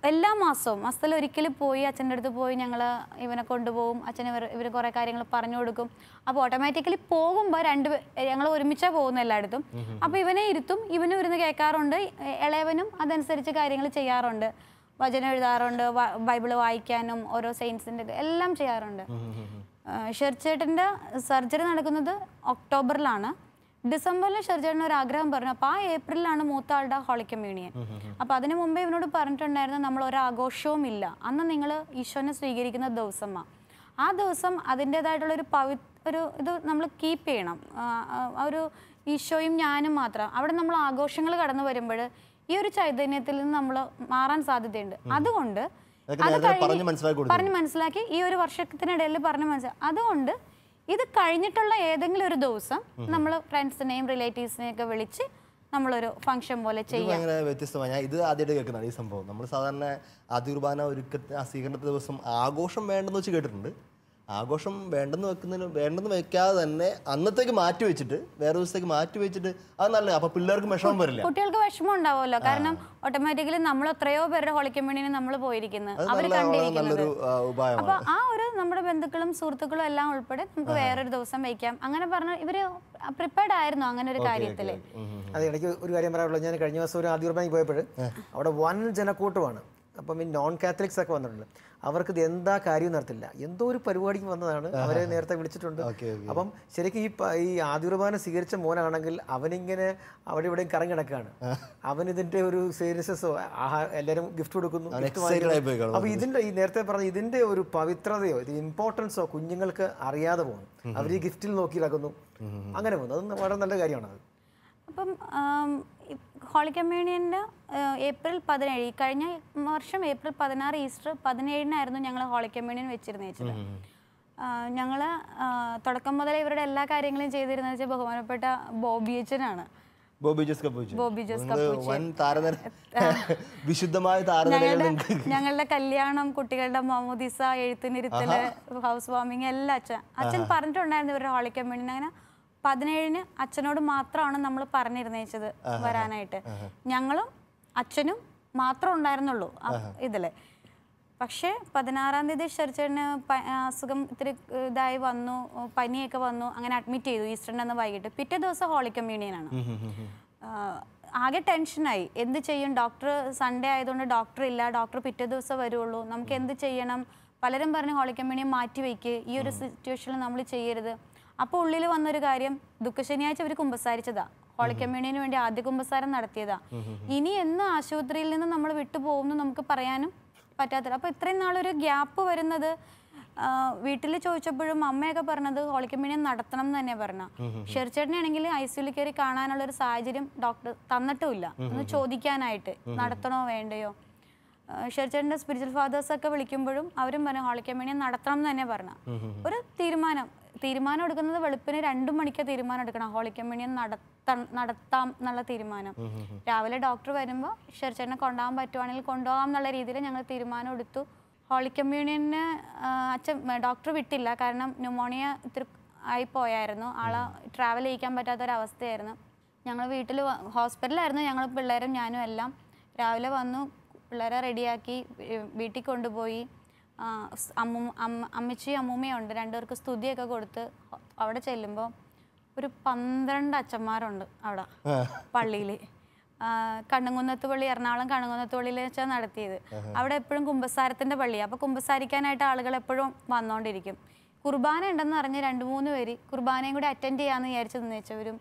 എല്ലാ മാസവും മാസത്തിൽ ഒരിക്കൽ പോയി അച്ഛൻ്റെ അടുത്ത് പോയി ഞങ്ങൾ ഇവനെ കൊണ്ടുപോകും അച്ഛൻ ഇവർ ഇവർ കുറേ കാര്യങ്ങൾ പറഞ്ഞു കൊടുക്കും അപ്പോൾ ഓട്ടോമാറ്റിക്കലി പോകുമ്പോൾ രണ്ട് ഞങ്ങൾ ഒരുമിച്ചാണ് പോകുന്ന എല്ലായിടത്തും അപ്പോൾ ഇവനെ ഇരുത്തും ഇവനും ഇരുന്ന് കേൾക്കാറുണ്ട് ഇളയവനും അതനുസരിച്ച് കാര്യങ്ങൾ ചെയ്യാറുണ്ട് വചനം എഴുതാറുണ്ട് ബൈബിള് വായിക്കാനും ഓരോ സയൻസിൻ്റെ എല്ലാം ചെയ്യാറുണ്ട് ഷെർച്ചേട്ടൻ്റെ സർജറി നടക്കുന്നത് ഒക്ടോബറിലാണ് ഡിസംബറിൽ ഷെർജേട്ടൻ ഒരു ആഗ്രഹം പറഞ്ഞു അപ്പൊ ആ ഏപ്രിലാണ് മൂത്ത ആളുടെ ഹോളി കമ്മ്യൂണിയൻ അപ്പോൾ അതിനു മുമ്പേ ഇവനോട് പറഞ്ഞിട്ടുണ്ടായിരുന്നു നമ്മൾ ഒരാഘോഷവും ഇല്ല അന്ന് നിങ്ങൾ ഈശോനെ സ്വീകരിക്കുന്ന ദിവസം ആ ദിവസം അതിൻ്റെതായിട്ടുള്ള ഒരു പവി ഒരു ഇത് നമ്മൾ കീപ്പ് ചെയ്യണം ഒരു ഈശോയും ഞാനും മാത്രം അവിടെ നമ്മൾ ആഘോഷങ്ങൾ കടന്നു വരുമ്പോൾ ഈ ഒരു ചൈതന്യത്തിൽ നിന്ന് നമ്മൾ മാറാൻ സാധ്യതയുണ്ട് അതുകൊണ്ട് അത് പറഞ്ഞ് മനസ്സിലാക്കി ഈ ഒരു വർഷത്തിനിടയിൽ പറഞ്ഞ് മനസ്സിലാക്കി അതുകൊണ്ട് ഇത് കഴിഞ്ഞിട്ടുള്ള ഏതെങ്കിലും ഒരു ദിവസം നമ്മൾ ഫ്രണ്ട്സിനെയും റിലേറ്റീവ്സിനെയും ഒക്കെ വിളിച്ച് നമ്മളൊരു ഫംഗ്ഷൻ പോലെ ചെയ്യും ഭയങ്കര വ്യത്യസ്തമാണ് ഞാൻ ഇത് ആദ്യമായിട്ട് കേൾക്കുന്നതാണ് ഈ സംഭവം നമ്മൾ സാധാരണ ആദ്യ കുർബാന ഒരുക്ക ദിവസം ആഘോഷം വേണ്ടെന്ന് വെച്ച് കേട്ടിട്ടുണ്ട് ആഘോഷം വേണ്ടെന്ന് വെക്കുന്നതിന് വേണ്ടെന്ന് വെക്കാതെ തന്നെ അന്നത്തേക്ക് മാറ്റി വെച്ചിട്ട് വേറെ ദിവസത്തേക്ക് മാറ്റി വെച്ചിട്ട് അത് നല്ല അപ്പൊ പിള്ളേർക്ക് വിഷമം വരില്ല കുട്ടികൾക്ക് വിഷമം ഉണ്ടാവുമല്ലോ കാരണം ഓട്ടോമാറ്റിക്കലി നമ്മൾ എത്രയോ പേരുടെ ഹോളിക്കമ്പണിന് നമ്മൾ പോയിരിക്കുന്നത് അപ്പൊ ആ ഒരു നമ്മുടെ ബന്ധുക്കളും സുഹൃത്തുക്കളും എല്ലാം ഉൾപ്പെടെ നമുക്ക് വേറൊരു ദിവസം വയ്ക്കാം അങ്ങനെ പറഞ്ഞ ഇവര് പ്രിപ്പയർഡ് ആയിരുന്നു അങ്ങനെ ഒരു കാര്യത്തിൽ അതെ എനിക്ക് ഒരു കാര്യം പറയാനുള്ളത് ഞാൻ കഴിഞ്ഞ ദിവസം ഒരു ആദ്യ കുർബാനയ്ക്ക് പോയപ്പോൾ അവിടെ വൻ ജനക്കൂട്ടമാണ് അപ്പം ഈ നോൺ കാത്തലിക്സ് ഒക്കെ വന്നിട്ടുണ്ട് അവർക്ക് എന്താ കാര്യം നടത്തില്ല എന്തോ ഒരു പരിപാടിക്ക് വന്നതാണ് അവരെ നേരത്തെ വിളിച്ചിട്ടുണ്ട് അപ്പം ശരിക്കും ഈ ഈ ആദ്യപാനം സ്വീകരിച്ച മോനാണെങ്കിൽ അവനിങ്ങനെ അവിടെ ഇവിടെയും കറങ്ങി അവൻ ഇതിന്റെ ഒരു സീരിയസസോ എല്ലാവരും ഗിഫ്റ്റ് കൊടുക്കുന്നു അപ്പോൾ ഇതിന്റെ ഈ നേരത്തെ പറഞ്ഞ ഇതിന്റെ ഒരു പവിത്രതയോ ഇത് ഇമ്പോർട്ടൻസോ കുഞ്ഞുങ്ങൾക്ക് അറിയാതെ പോകുന്നു അവർ ഈ ഗിഫ്റ്റിൽ നോക്കി കിടക്കുന്നു അങ്ങനെ പോകുന്നു അത് വളരെ നല്ല കാര്യമാണ് അത് അപ്പം ഹോളി കമ്മ്യൂണിയൻ്റെ ഏപ്രിൽ പതിനേഴ് ഈ കഴിഞ്ഞ വർഷം ഏപ്രിൽ പതിനാറ് ഈസ്റ്റർ പതിനേഴിനായിരുന്നു ഞങ്ങൾ ഹോളി കമ്മ്യൂണിയൻ വെച്ചത് ഞങ്ങൾ തുടക്കം മുതൽ ഇവരുടെ എല്ലാ കാര്യങ്ങളും ചെയ്തിരുന്നത് വെച്ചാൽ ബഹുമാനപ്പെട്ട ബോബി അച്ഛനാണ് വിശുദ്ധമായ ഞങ്ങളുടെ കല്യാണം കുട്ടികളുടെ മാമോദിസ എഴുത്തിനിരുത്തല് ഹൗസ് വാമിങ് എല്ലാം അച്ഛൻ അച്ഛൻ പറഞ്ഞിട്ടുണ്ടായിരുന്നു ഇവരുടെ ഹോളി കമ്മ്യൂണിന് അങ്ങനെ പതിനേഴിന് അച്ഛനോട് മാത്രമാണ് നമ്മൾ പറഞ്ഞിരുന്നേച്ചത് വരാനായിട്ട് ഞങ്ങളും അച്ഛനും മാത്രം ഉണ്ടായിരുന്നുള്ളൂ ഇതില് പക്ഷേ പതിനാറാം തീയതി ഷെർച്ചേട്ടന് അസുഖം ഇത്തിരി ഇതായി വന്നു പനിയൊക്കെ വന്നു അങ്ങനെ അഡ്മിറ്റ് ചെയ്തു ഈസ്റ്ററിൻ്റെ അന്ന് വൈകിട്ട് പിറ്റേ ദിവസം ഹോളി കമ്മ്യൂണിയനാണ് ആകെ ടെൻഷനായി എന്ത് ചെയ്യും ഡോക്ടർ സൺഡേ ആയതുകൊണ്ട് ഡോക്ടർ ഇല്ല ഡോക്ടർ പിറ്റേ ദിവസം വരുള്ളൂ നമുക്ക് എന്ത് ചെയ്യണം പലരും പറഞ്ഞു ഹോളി കമ്മ്യൂണിയം മാറ്റി വയ്ക്കുക ഈ ഒരു സിറ്റുവേഷനിൽ നമ്മൾ ചെയ്യരുത് അപ്പോൾ ഉള്ളിൽ വന്നൊരു കാര്യം ശനിയാഴ്ച അവര് കുമ്പസാരിച്ചതാ ഹോളി കമ്മ്യൂണിയന് വേണ്ടി ആദ്യ കുമ്പസാരം നടത്തിയതാ ഇനി എന്ന് ആശുപത്രിയിൽ നിന്ന് നമ്മൾ വിട്ടുപോകുന്നു നമുക്ക് പറയാനും പറ്റാത്തില്ല അപ്പോൾ ഇത്രയും നാളൊരു ഗ്യാപ്പ് വരുന്നത് വീട്ടിൽ ചോദിച്ചപ്പോഴും അമ്മയൊക്കെ പറഞ്ഞത് ഹോളിക്കമ്മ്യൂണിയൻ നടത്തണം എന്ന് തന്നെ പറഞ്ഞ ആണെങ്കിൽ ഐ സിയിൽ കയറി കാണാനുള്ള ഒരു സാഹചര്യം ഡോക്ടർ തന്നിട്ടുമില്ല ഒന്ന് ചോദിക്കാനായിട്ട് നടത്തണോ വേണ്ടയോ ഷെർച്ചേട്ടൻ്റെ സ്പിരിച്വൽ ഒക്കെ വിളിക്കുമ്പോഴും അവരും പറഞ്ഞു ഹോളിക്കമേണിയെ നടത്തണം എന്ന് തന്നെ പറഞ്ഞു ഒരു തീരുമാനം തീരുമാനം എടുക്കുന്നത് വെളുപ്പിന് രണ്ടു മണിക്കാണ് തീരുമാനം എടുക്കണം ഹോളിക്കമേണിയെ നടത്താം നടത്താം എന്നുള്ള തീരുമാനം രാവിലെ ഡോക്ടർ വരുമ്പോൾ ഷെർച്ചേട്ടനെ കൊണ്ടുപോകാൻ പറ്റുവാണെങ്കിൽ കൊണ്ടുപോകാം എന്നുള്ള രീതിയിൽ ഞങ്ങൾ തീരുമാനം എടുത്തു ഹോളിക്കമ്മ്യൂണിയന് അച്ഛൻ ഡോക്ടർ വിട്ടില്ല കാരണം ന്യൂമോണിയ ഇത്തിരി ആയി പോയായിരുന്നു ആളെ ട്രാവൽ ചെയ്യിക്കാൻ പറ്റാത്തൊരവസ്ഥയായിരുന്നു ഞങ്ങൾ വീട്ടിൽ ഹോസ്പിറ്റലായിരുന്നു ഞങ്ങൾ പിള്ളേരും ഞാനും എല്ലാം രാവിലെ വന്നു പിള്ളേരെ റെഡിയാക്കി വീട്ടിൽ കൊണ്ടുപോയി അമ്മ അമ്മച്ചി ഉണ്ട് രണ്ടുപേർക്ക് സ്തുതിയൊക്കെ കൊടുത്ത് അവിടെ ചെല്ലുമ്പോൾ ഒരു പന്ത്രണ്ട് അച്ഛന്മാരുണ്ട് അവിടെ പള്ളിയിൽ കണ്ണുങ്കുന്നത്ത് പള്ളി എറണാകുളം കണ്ണുങ്കുന്നത്ത് പള്ളിയിൽ വെച്ചാൽ നടത്തിയത് അവിടെ എപ്പോഴും കുമ്പസാരത്തിൻ്റെ പള്ളിയാണ് അപ്പോൾ കുമ്പസാരിക്കാനായിട്ട് ആളുകൾ എപ്പോഴും വന്നുകൊണ്ടിരിക്കും കുർബാന ഉണ്ടെന്ന് അറിഞ്ഞ് രണ്ട് മൂന്ന് പേര് കുർബാനയും കൂടി അറ്റൻഡ് ചെയ്യാമെന്ന് വിചാരിച്ചു നിന്നുവെച്ചവരും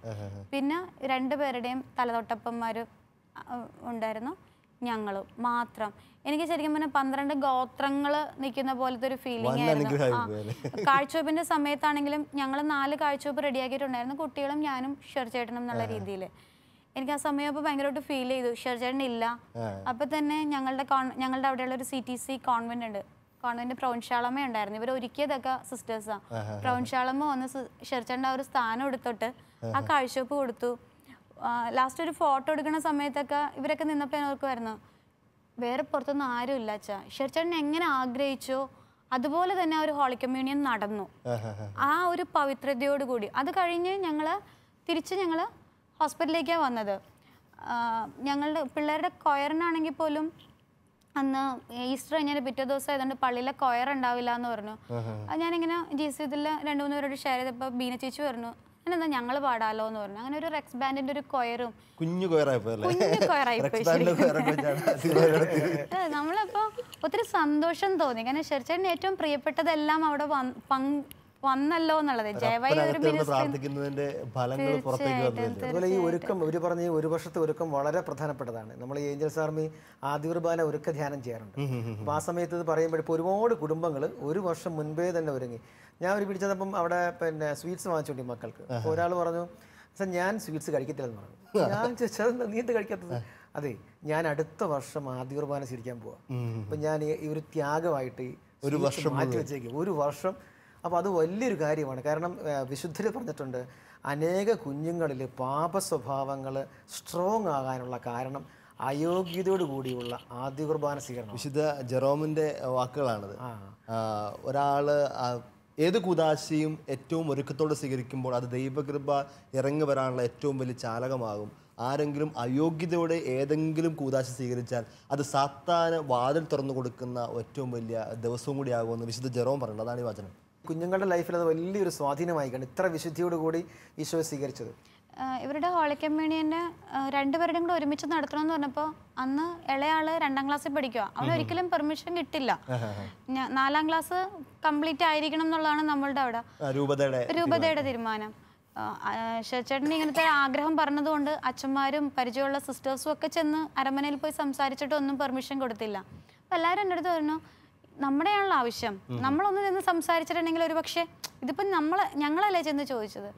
പിന്നെ രണ്ടു പേരുടെയും തലതൊട്ടപ്പന്മാർ ഉണ്ടായിരുന്നു ഞങ്ങളും മാത്രം എനിക്ക് ശരിക്കും പറഞ്ഞാൽ പന്ത്രണ്ട് ഗോത്രങ്ങൾ നിൽക്കുന്ന പോലത്തെ ഒരു ഫീലിംഗ് ആയിരുന്നു കാഴ്ചവെപ്പിന്റെ സമയത്താണെങ്കിലും ഞങ്ങൾ നാല് കാഴ്ചവെപ്പ് റെഡിയാക്കിയിട്ടുണ്ടായിരുന്നു കുട്ടികളും ഞാനും ഷെർചേട്ടനും എന്നുള്ള രീതിയിൽ എനിക്ക് ആ സമയം അപ്പൊ ഭയങ്കരമായിട്ട് ഫീൽ ചെയ്തു ഷെർചേട്ടൻ ഇല്ല അപ്പോൾ തന്നെ ഞങ്ങളുടെ ഞങ്ങളുടെ അവിടെയുള്ള ഒരു സി ടി സി കോൺവെന്റ് ഉണ്ട് കോൺവെന്റ് പ്രൗൺശാളമ്മ ഉണ്ടായിരുന്നു ഇവർ ഒരുക്കിയതൊക്കെ സിസ്റ്റേഴ്സാണ് പ്രൗൺശാളമ്മ വന്ന് ഷെർചേട്ടൻ്റെ ആ ഒരു സ്ഥാനം എടുത്തിട്ട് ആ കാഴ്ചവെപ്പ് കൊടുത്തു ലാസ്റ്റ് ഒരു ഫോട്ടോ എടുക്കുന്ന സമയത്തൊക്കെ ഇവരൊക്കെ നിന്നപ്പോൾ ഞാൻ ഓർക്കുമായിരുന്നു വേറെ പുറത്തൊന്നും ആരും ഇല്ല അച്ഛാ ഷെർച്ചേട്ടൻ എങ്ങനെ ആഗ്രഹിച്ചോ അതുപോലെ തന്നെ ആ ഒരു ഹോളി കമ്മ്യൂണിയൻ നടന്നു ആ ഒരു പവിത്രതയോട് കൂടി അത് കഴിഞ്ഞ് ഞങ്ങൾ തിരിച്ച് ഞങ്ങൾ ഹോസ്പിറ്റലിലേക്കാണ് വന്നത് ഞങ്ങളുടെ പിള്ളേരുടെ കൊയറിനാണെങ്കിൽ പോലും അന്ന് ഈസ്റ്റർ കഴിഞ്ഞാൽ പിറ്റേ ദിവസം ആയതുകൊണ്ട് പള്ളിയിലെ കൊയർ ഉണ്ടാവില്ല എന്ന് പറഞ്ഞു അത് ഞാനിങ്ങനെ ജി രണ്ടു രണ്ട് മൂന്ന് പേരോട് ഷെയർ ചെയ്തപ്പോൾ ബീന ചേച്ചി പറഞ്ഞു എന്നാ ഞങ്ങൾ പാടാലോ എന്ന് പറഞ്ഞു അങ്ങനെ ഒരു റെക്സ് ബാൻഡിന്റെ ഒരു കൊയറും കുഞ്ഞു നമ്മളപ്പോ ഒത്തിരി സന്തോഷം തോന്നി കാരണം ഷെർച്ചേട്ടന് ഏറ്റവും പ്രിയപ്പെട്ടതെല്ലാം അവിടെ വന്നല്ലോ എന്നുള്ളത് പ്രാർത്ഥിക്കുന്നതിന്റെ ഫലങ്ങൾ പുറത്തേക്ക് അതുപോലെ ഈ ഒരുക്കം ഒരു പറഞ്ഞ ഒരു വർഷത്തെ ഒരുക്കം വളരെ പ്രധാനപ്പെട്ടതാണ് നമ്മൾ ഏഞ്ചൽ ഏഞ്ചൽസ് ആർമി ആദിർബാല ഒരുക്ക ധ്യാനം ചെയ്യാറുണ്ട് അപ്പൊ ആ സമയത്ത് ഇത് പറയുമ്പോൾ ഒരുപാട് കുടുംബങ്ങൾ ഒരു വർഷം മുൻപേ തന്നെ ഒരുങ്ങി ഞാൻ ഒരു പിടിച്ചതപ്പം അവിടെ പിന്നെ സ്വീറ്റ്സ് വാങ്ങിച്ചോണ്ടി മക്കൾക്ക് ഒരാൾ പറഞ്ഞു സാർ ഞാൻ സ്വീറ്റ്സ് കഴിക്കത്തില്ലെന്ന് പറഞ്ഞു ഞാൻ ചോദിച്ചത് നീട്ട് കഴിക്കാത്തത് അതെ ഞാൻ അടുത്ത വർഷം ആദ്യ കുർബാന പോവാ പോവാം അപ്പൊ ഞാൻ ഈ ഒരു ത്യാഗമായിട്ട് ഒരു വർഷം മാറ്റി വെച്ചേക്കും ഒരു വർഷം അപ്പോൾ അത് വലിയൊരു കാര്യമാണ് കാരണം വിശുദ്ധർ പറഞ്ഞിട്ടുണ്ട് അനേക കുഞ്ഞുങ്ങളിൽ പാപ സ്വഭാവങ്ങൾ സ്ട്രോങ് ആകാനുള്ള കാരണം അയോഗ്യതയോട് കൂടിയുള്ള ആദ്യ കുർബാന സ്വീകരണം വിശുദ്ധ ജെറോമിന്റെ വാക്കുകളാണത് ഒരാൾ ഏത് കുദാശയും ഏറ്റവും ഒരുക്കത്തോടെ സ്വീകരിക്കുമ്പോൾ അത് ദൈവകൃപ ഇറങ്ങി വരാനുള്ള ഏറ്റവും വലിയ ചാലകമാകും ആരെങ്കിലും അയോഗ്യതയോടെ ഏതെങ്കിലും കൂതാശ സ്വീകരിച്ചാൽ അത് സാത്താന് വാതിൽ തുറന്നു കൊടുക്കുന്ന ഏറ്റവും വലിയ ദിവസവും കൂടിയാകുമെന്ന് വിശുദ്ധ ജെറോം പറയുന്നത് അതാണ് ഈ വചനം കുഞ്ഞുങ്ങളുടെ ലൈഫിൽ അത് വലിയൊരു സ്വാധീനമായി കണ്ടു ഇത്ര വിശുദ്ധിയോടുകൂടി ഈശോയെ സ്വീകരിച്ചത് ഇവരുടെ ഹോളിക്കമ്മ്യൂണിയൻ്റെ രണ്ടുപേരുടെയും കൂടെ ഒരുമിച്ച് എന്ന് പറഞ്ഞപ്പോൾ അന്ന് ഇളയാള് രണ്ടാം ക്ലാസ്സിൽ പഠിക്കുക അവന് ഒരിക്കലും പെർമിഷൻ കിട്ടില്ല നാലാം ക്ലാസ് കംപ്ലീറ്റ് ആയിരിക്കണം എന്നുള്ളതാണ് നമ്മളുടെ അവിടെ രൂപതയുടെ തീരുമാനം ശേഷേട്ടൻ ഇങ്ങനത്തെ ആഗ്രഹം പറഞ്ഞതുകൊണ്ട് അച്ഛന്മാരും പരിചയമുള്ള സിസ്റ്റേഴ്സും ഒക്കെ ചെന്ന് അരമനയിൽ പോയി സംസാരിച്ചിട്ടൊന്നും പെർമിഷൻ കൊടുത്തില്ല അപ്പം എല്ലാവരും എൻ്റെ അടുത്ത് പറഞ്ഞു നമ്മുടെയാണല്ലോ ആവശ്യം നമ്മളൊന്ന് ചെന്ന് സംസാരിച്ചിട്ടുണ്ടെങ്കിൽ ഒരു പക്ഷേ ഇതിപ്പോ നമ്മൾ ഞങ്ങളല്ലേ ചെന്ന് ചോദിച്ചത്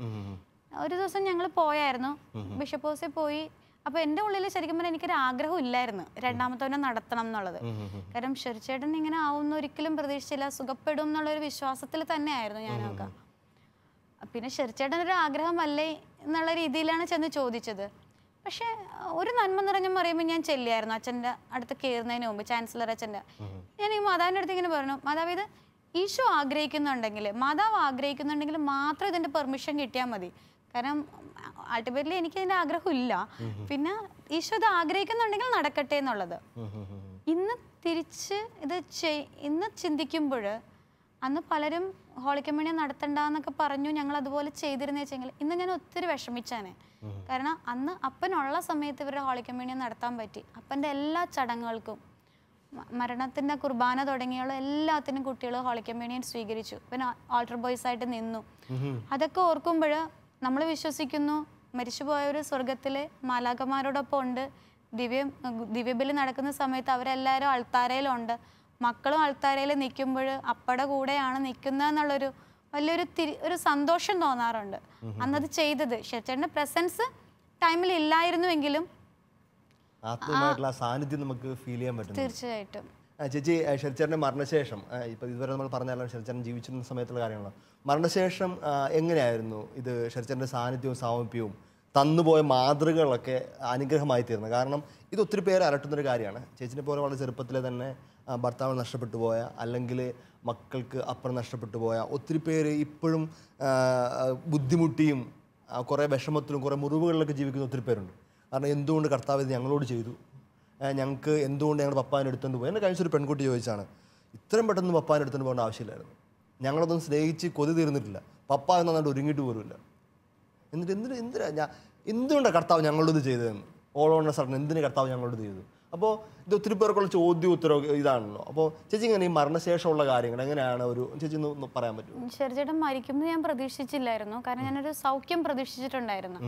ഒരു ദിവസം ഞങ്ങൾ പോയായിരുന്നു ബിഷപ്പ് ഹൗസിൽ പോയി അപ്പൊ എന്റെ ഉള്ളിൽ ശരിക്കും പറഞ്ഞാൽ എനിക്കൊരു ആഗ്രഹം ഇല്ലായിരുന്നു രണ്ടാമത്തവനെ നടത്തണം എന്നുള്ളത് കാരണം ഷെർച്ചേട്ടൻ ഇങ്ങനെ ആവുന്ന ഒരിക്കലും പ്രതീക്ഷിച്ചില്ല സുഖപ്പെടും എന്നുള്ള ഒരു വിശ്വാസത്തിൽ തന്നെയായിരുന്നു ഞാനൊക്കെ പിന്നെ ഷെർച്ചേട്ടൻ ഒരു ആഗ്രഹമല്ലേ എന്നുള്ള രീതിയിലാണ് ചെന്ന് ചോദിച്ചത് പക്ഷെ ഒരു നന്മ നിറഞ്ഞ പറയുമ്പോൾ ഞാൻ ചെല്ലിയായിരുന്നു അച്ഛൻ്റെ അടുത്ത് കയറുന്നതിന് മുമ്പ് ചാൻസലർ അച്ഛൻ്റെ ഞാൻ ഈ മാതാവിൻ്റെ അടുത്ത് ഇങ്ങനെ പറഞ്ഞു മാതാവ് ഇത് ഈശോ ആഗ്രഹിക്കുന്നുണ്ടെങ്കിൽ മാതാവ് ആഗ്രഹിക്കുന്നുണ്ടെങ്കിൽ മാത്രം ഇതിൻ്റെ പെർമിഷൻ കിട്ടിയാൽ മതി കാരണം അൾട്ടിമേറ്റ്ലി എനിക്ക് ആഗ്രഹം ആഗ്രഹമില്ല പിന്നെ ഈശോ ഇത് ആഗ്രഹിക്കുന്നുണ്ടെങ്കിൽ നടക്കട്ടെ എന്നുള്ളത് ഇന്ന് തിരിച്ച് ഇത് ഇന്ന് ചിന്തിക്കുമ്പോൾ അന്ന് പലരും ഹോളിക്കമ്മണിയെ നടത്തണ്ടെന്നൊക്കെ പറഞ്ഞു ഞങ്ങൾ അതുപോലെ ചെയ്തിരുന്നേ വെച്ചെങ്കിൽ ഇന്ന് ഞാൻ ഒത്തിരി വിഷമിച്ചാണ് കാരണം അന്ന് അപ്പനുള്ള സമയത്ത് ഇവരുടെ ഹോളിക്കമ്മണിയെ നടത്താൻ പറ്റി അപ്പൻ്റെ എല്ലാ ചടങ്ങുകൾക്കും മരണത്തിൻ്റെ കുർബാന തുടങ്ങിയുള്ള എല്ലാത്തിനും കുട്ടികൾ ഹോളിക്കമ്മണിയൻ സ്വീകരിച്ചു പിന്നെ ആൾട്ടർ ബോയ്സ് ആയിട്ട് നിന്നു അതൊക്കെ ഓർക്കുമ്പോൾ നമ്മൾ വിശ്വസിക്കുന്നു മരിച്ചുപോയവർ സ്വർഗത്തിൽ മാലാകമാരോടൊപ്പം ഉണ്ട് ദിവ്യ ദിവ്യബലി നടക്കുന്ന സമയത്ത് അവരെല്ലാവരും അൾത്താരയിലുണ്ട് മക്കളും അൾത്താരയിൽ നിൽക്കുമ്പോൾ അപ്പടെ കൂടെയാണ് നിൽക്കുന്നത് എന്നുള്ളൊരു വലിയൊരു തിരി ഒരു സന്തോഷം തോന്നാറുണ്ട് അന്നത് ചെയ്തത് ശിവചേട്ടൻ്റെ പ്രസൻസ് ടൈമിൽ ഇല്ലായിരുന്നുവെങ്കിലും സാന്നിധ്യം നമുക്ക് ഫീൽ ചെയ്യാൻ പറ്റും തീർച്ചയായിട്ടും ചേച്ചി ശരിച്ചേട്ടൻ്റെ മരണശേഷം ഇപ്പൊ ഇതുവരെ നമ്മൾ പറഞ്ഞാലും ശരിച്ചേട്ടൻ ജീവിച്ചിരുന്ന സമയത്തുള്ള കാര്യങ്ങളാണ് മരണശേഷം എങ്ങനെയായിരുന്നു ഇത് ശരചന്ദ്രൻ്റെ സാന്നിധ്യവും സാമീപ്യവും തന്നുപോയ മാതൃകകളൊക്കെ അനുഗ്രഹമായി തീർന്നത് കാരണം ഇത് ഒത്തിരി പേര് അലട്ടുന്നൊരു കാര്യമാണ് ചേച്ചിനെ പോലെ വളരെ ചെറുപ്പത്തിലെ തന്നെ ഭർത്താവ് നഷ്ടപ്പെട്ടു പോയ അല്ലെങ്കിൽ മക്കൾക്ക് അപ്പുറം നഷ്ടപ്പെട്ടു പോയ ഒത്തിരി പേര് ഇപ്പോഴും ബുദ്ധിമുട്ടിയും കുറേ വിഷമത്തിലും കുറേ മുറിവുകളിലൊക്കെ ജീവിക്കുന്ന ഒത്തിരി പേരുണ്ട് കാരണം എന്തുകൊണ്ട് കർത്താവ് ഇത് ഞങ്ങളോട് ചെയ്തു ഞങ്ങൾക്ക് എന്തുകൊണ്ട് ഞങ്ങളുടെ പപ്പാനെ എടുത്തുകൊണ്ട് പോയി എന്നെ കഴിച്ചൊരു പെൺകുട്ടി ചോദിച്ചാണ് ഇത്രയും പെട്ടെന്ന് പപ്പാനെ എടുത്തുകൊണ്ട് പോകേണ്ട ആവശ്യമില്ലായിരുന്നു ഞങ്ങളതൊന്നും സ്നേഹിച്ച് കൊതി തീർന്നിട്ടില്ല പപ്പ എന്ന് പറഞ്ഞിട്ട് ഒരുങ്ങിട്ട് പോലുമില്ല എന്നിട്ട് എന്തിന് എന്തിനാ ഞാൻ എന്തുകൊണ്ടാണ് കർത്താവ് ഞങ്ങളോട് ചെയ്തതെന്ന് ഓളോണ്ട സഡൻ എന്തിന് കർത്താവ് ഞങ്ങളോട് ചെയ്തു അപ്പോൾ ഇത് ഒത്തിരി പേർക്കുള്ള ചോദ്യം ഉത്തരവ് ഇതാണല്ലോ അപ്പോൾ ചേച്ചി ഇങ്ങനെ ഈ മരണശേഷമുള്ള കാര്യങ്ങൾ എങ്ങനെയാണ് ഒരു ചേച്ചി ഒന്ന് പറയാൻ പറ്റും ശരിചേട്ടൻ മരിക്കുമെന്ന് ഞാൻ പ്രതീക്ഷിച്ചില്ലായിരുന്നു കാരണം ഞാനൊരു സൗഖ്യം പ്രതീക്ഷിച്ചിട്ടുണ്ടായിരുന്നു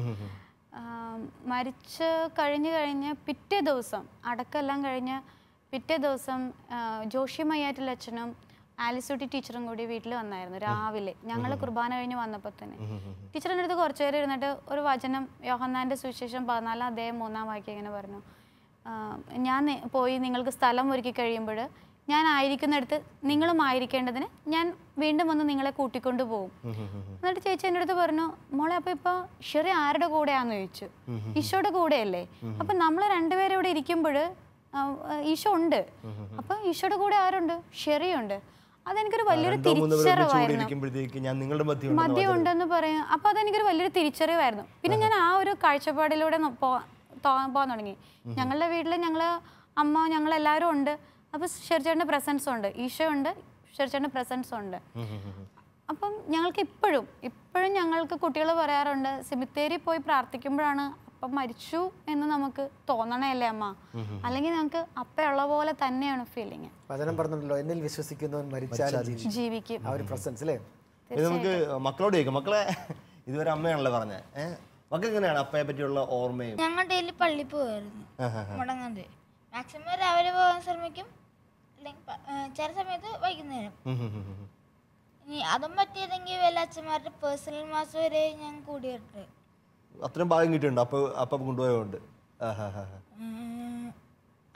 മരിച്ച് കഴിഞ്ഞ് കഴിഞ്ഞ് പിറ്റേ ദിവസം അടക്കെല്ലാം കഴിഞ്ഞ് പിറ്റേ ദിവസം ജോഷി മയ്യാറ്റിൽ ആലിസൂട്ടി ടീച്ചറും കൂടി വീട്ടിൽ വന്നായിരുന്നു രാവിലെ ഞങ്ങൾ കുർബാന കഴിഞ്ഞ് വന്നപ്പോൾ തന്നെ ടീച്ചറിൻ്റെ അടുത്ത് കുറച്ചു ഇരുന്നിട്ട് ഒരു വചനം യോഹന്നാൻ്റെ സുവിശേഷം പതിനാലാം അദ്ദേഹം മൂന്നാം വാക്യം ഇങ്ങനെ പറഞ്ഞു ഞാൻ പോയി നിങ്ങൾക്ക് സ്ഥലം ഒരുക്കി കഴിയുമ്പോൾ ഞാൻ ആയിരിക്കുന്നിടത്ത് നിങ്ങളും ആയിരിക്കേണ്ടതിന് ഞാൻ വീണ്ടും വന്ന് നിങ്ങളെ കൂട്ടിക്കൊണ്ടു പോകും എന്നിട്ട് ചേച്ചി എൻ്റെ അടുത്ത് പറഞ്ഞു മോളെ അപ്പോൾ ഇപ്പോൾ ഷെറി ആരുടെ കൂടെയാന്ന് ചോദിച്ചു ഈശോയുടെ കൂടെയല്ലേ അപ്പം നമ്മൾ രണ്ടുപേരും ഇവിടെ ഇരിക്കുമ്പോൾ ഈശോ ഉണ്ട് അപ്പം ഈശോയുടെ കൂടെ ആരുണ്ട് ഷെറിയുണ്ട് അതെനിക്കൊരു വലിയൊരു തിരിച്ചറിവായിരുന്നു മദ്യം ഉണ്ടെന്ന് പറയും അപ്പൊ അതെനിക്കൊരു വലിയൊരു തിരിച്ചറിവായിരുന്നു പിന്നെ ഞാൻ ആ ഒരു കാഴ്ചപ്പാടിലൂടെ പോകാൻ തുടങ്ങി ഞങ്ങളുടെ വീട്ടിൽ ഞങ്ങള് അമ്മ ഞങ്ങൾ എല്ലാവരും ഉണ്ട് അപ്പൊ ഷെർച്ചേട്ടന്റെ പ്രസൻസ് ഉണ്ട് ഈശോ ഉണ്ട് ഷെർച്ചേട്ടന്റെ പ്രസൻസ് ഉണ്ട് അപ്പം ഞങ്ങൾക്ക് ഇപ്പോഴും ഇപ്പോഴും ഞങ്ങൾക്ക് കുട്ടികൾ പറയാറുണ്ട് സിമിത്തേരി പോയി പ്രാർത്ഥിക്കുമ്പോഴാണ് അപ്പം മരിച്ചു എന്ന് നമുക്ക് തോന്നണല്ലേ അമ്മ അല്ലെങ്കിൽ നമുക്ക് അപ്പയുള്ള പോലെ തന്നെയാണ് ഫീലിംഗ് വചനം പറഞ്ഞല്ലോ എന്നിൽ വിശ്വസിക്കുന്നവൻ മരിച്ചാൽ ജീവിക്കും ആ ഒരു പ്രസൻസ് അല്ലേ ഇത് നമുക്ക് മക്കളോട് ചോദിക്കാം മക്കളെ ഇതുവരെ അമ്മയാണല്ലോ പറഞ്ഞത് ഏഹ് മക്കൾ എങ്ങനെയാണ് അപ്പയെ പറ്റിയുള്ള ഓർമ്മയും ഞങ്ങൾ ഡെയിലി പള്ളി പോവായിരുന്നു മുടങ്ങാണ്ട് മാക്സിമം രാവിലെ പോകാൻ ശ്രമിക്കും അല്ലെങ്കിൽ ചില സമയത്ത് വൈകുന്നേരം ഇനി അതും പറ്റിയില്ലെങ്കിൽ വല്ല അച്ഛന്മാരുടെ പേഴ്സണൽ മാസം വരെ ഞാൻ കൂടിയിട്ടുണ്ട് അത്രയും ഭാഗം കിട്ടിയിട്ടുണ്ട് അപ്പൊ അപ്പൊ കൊണ്ടുപോയോണ്ട്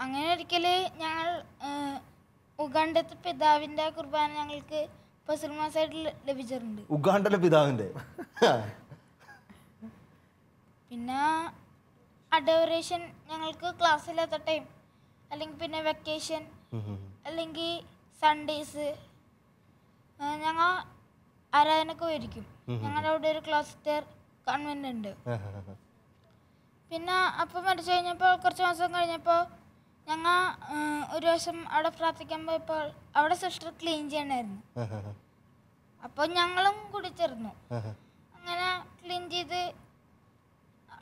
അങ്ങനെ ഒരിക്കല് ഞങ്ങൾ ഉഗാണ്ടത്തെ പിതാവിന്റെ കുർബാന ഞങ്ങൾക്ക് ലഭിച്ചിട്ടുണ്ട് ഉഗാണ്ടയിലെ പിതാവിന്റെ പിന്നെ അഡോറേഷൻ ഞങ്ങൾക്ക് ക്ലാസ്സില്ലാത്ത ടൈം അല്ലെങ്കിൽ പിന്നെ വെക്കേഷൻ അല്ലെങ്കിൽ സൺഡേസ് ഞങ്ങൾ ആരാധനക്ക് പോയിരിക്കും ഞങ്ങളുടെ അവിടെ ഒരു ക്ലാസ് കൺവെന്റ് ഉണ്ട് പിന്നെ അപ്പം മരിച്ചു കഴിഞ്ഞപ്പോൾ കുറച്ച് മാസം കഴിഞ്ഞപ്പോൾ ഞങ്ങൾ ഒരു ദിവസം അവിടെ പ്രാർത്ഥിക്കാൻ പോയപ്പോൾ അവിടെ സിസ്റ്റർ ക്ലീൻ ചെയ്യണമായിരുന്നു അപ്പോൾ ഞങ്ങളും കൂടി ചേർന്നു അങ്ങനെ ക്ലീൻ ചെയ്ത്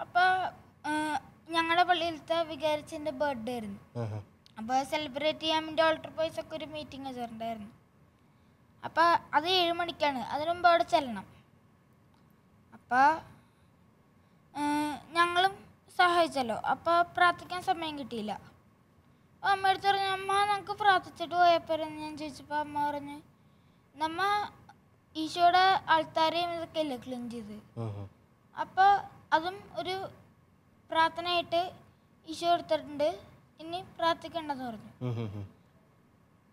അപ്പോൾ ഞങ്ങളുടെ പള്ളിയിലത്തെ വികാരിച്ചിൻ്റെ ബർത്ത്ഡേ ആയിരുന്നു അപ്പോൾ സെലിബ്രേറ്റ് ചെയ്യാൻ വേണ്ടി ഓൾട്ടർ ബോയ്സ് ഒക്കെ ഒരു മീറ്റിംഗ് വെച്ചിട്ടുണ്ടായിരുന്നു അപ്പോൾ അത് ഏഴുമണിക്കാണ് മണിക്കാണ് അതിനുമുമ്പ് അവിടെ ചെല്ലണം അപ്പോൾ ഞങ്ങളും സഹായിച്ചല്ലോ അപ്പോൾ പ്രാർത്ഥിക്കാൻ സമയം കിട്ടിയില്ല അമ്മ അടുത്ത് പറഞ്ഞു അമ്മ നമുക്ക് പ്രാർത്ഥിച്ചിട്ട് പോയപ്പോഴെന്ന് ഞാൻ ചോദിച്ചപ്പോൾ അമ്മ പറഞ്ഞു നമ്മ ഈശോയുടെ ആൾത്താരെയും ഇതൊക്കെ അല്ലേ ക്ലീൻ ചെയ്ത് അപ്പോൾ അതും ഒരു പ്രാർത്ഥനയായിട്ട് ഈശോ എടുത്തിട്ടുണ്ട് ഇനി പ്രാർത്ഥിക്കേണ്ടെന്ന് പറഞ്ഞു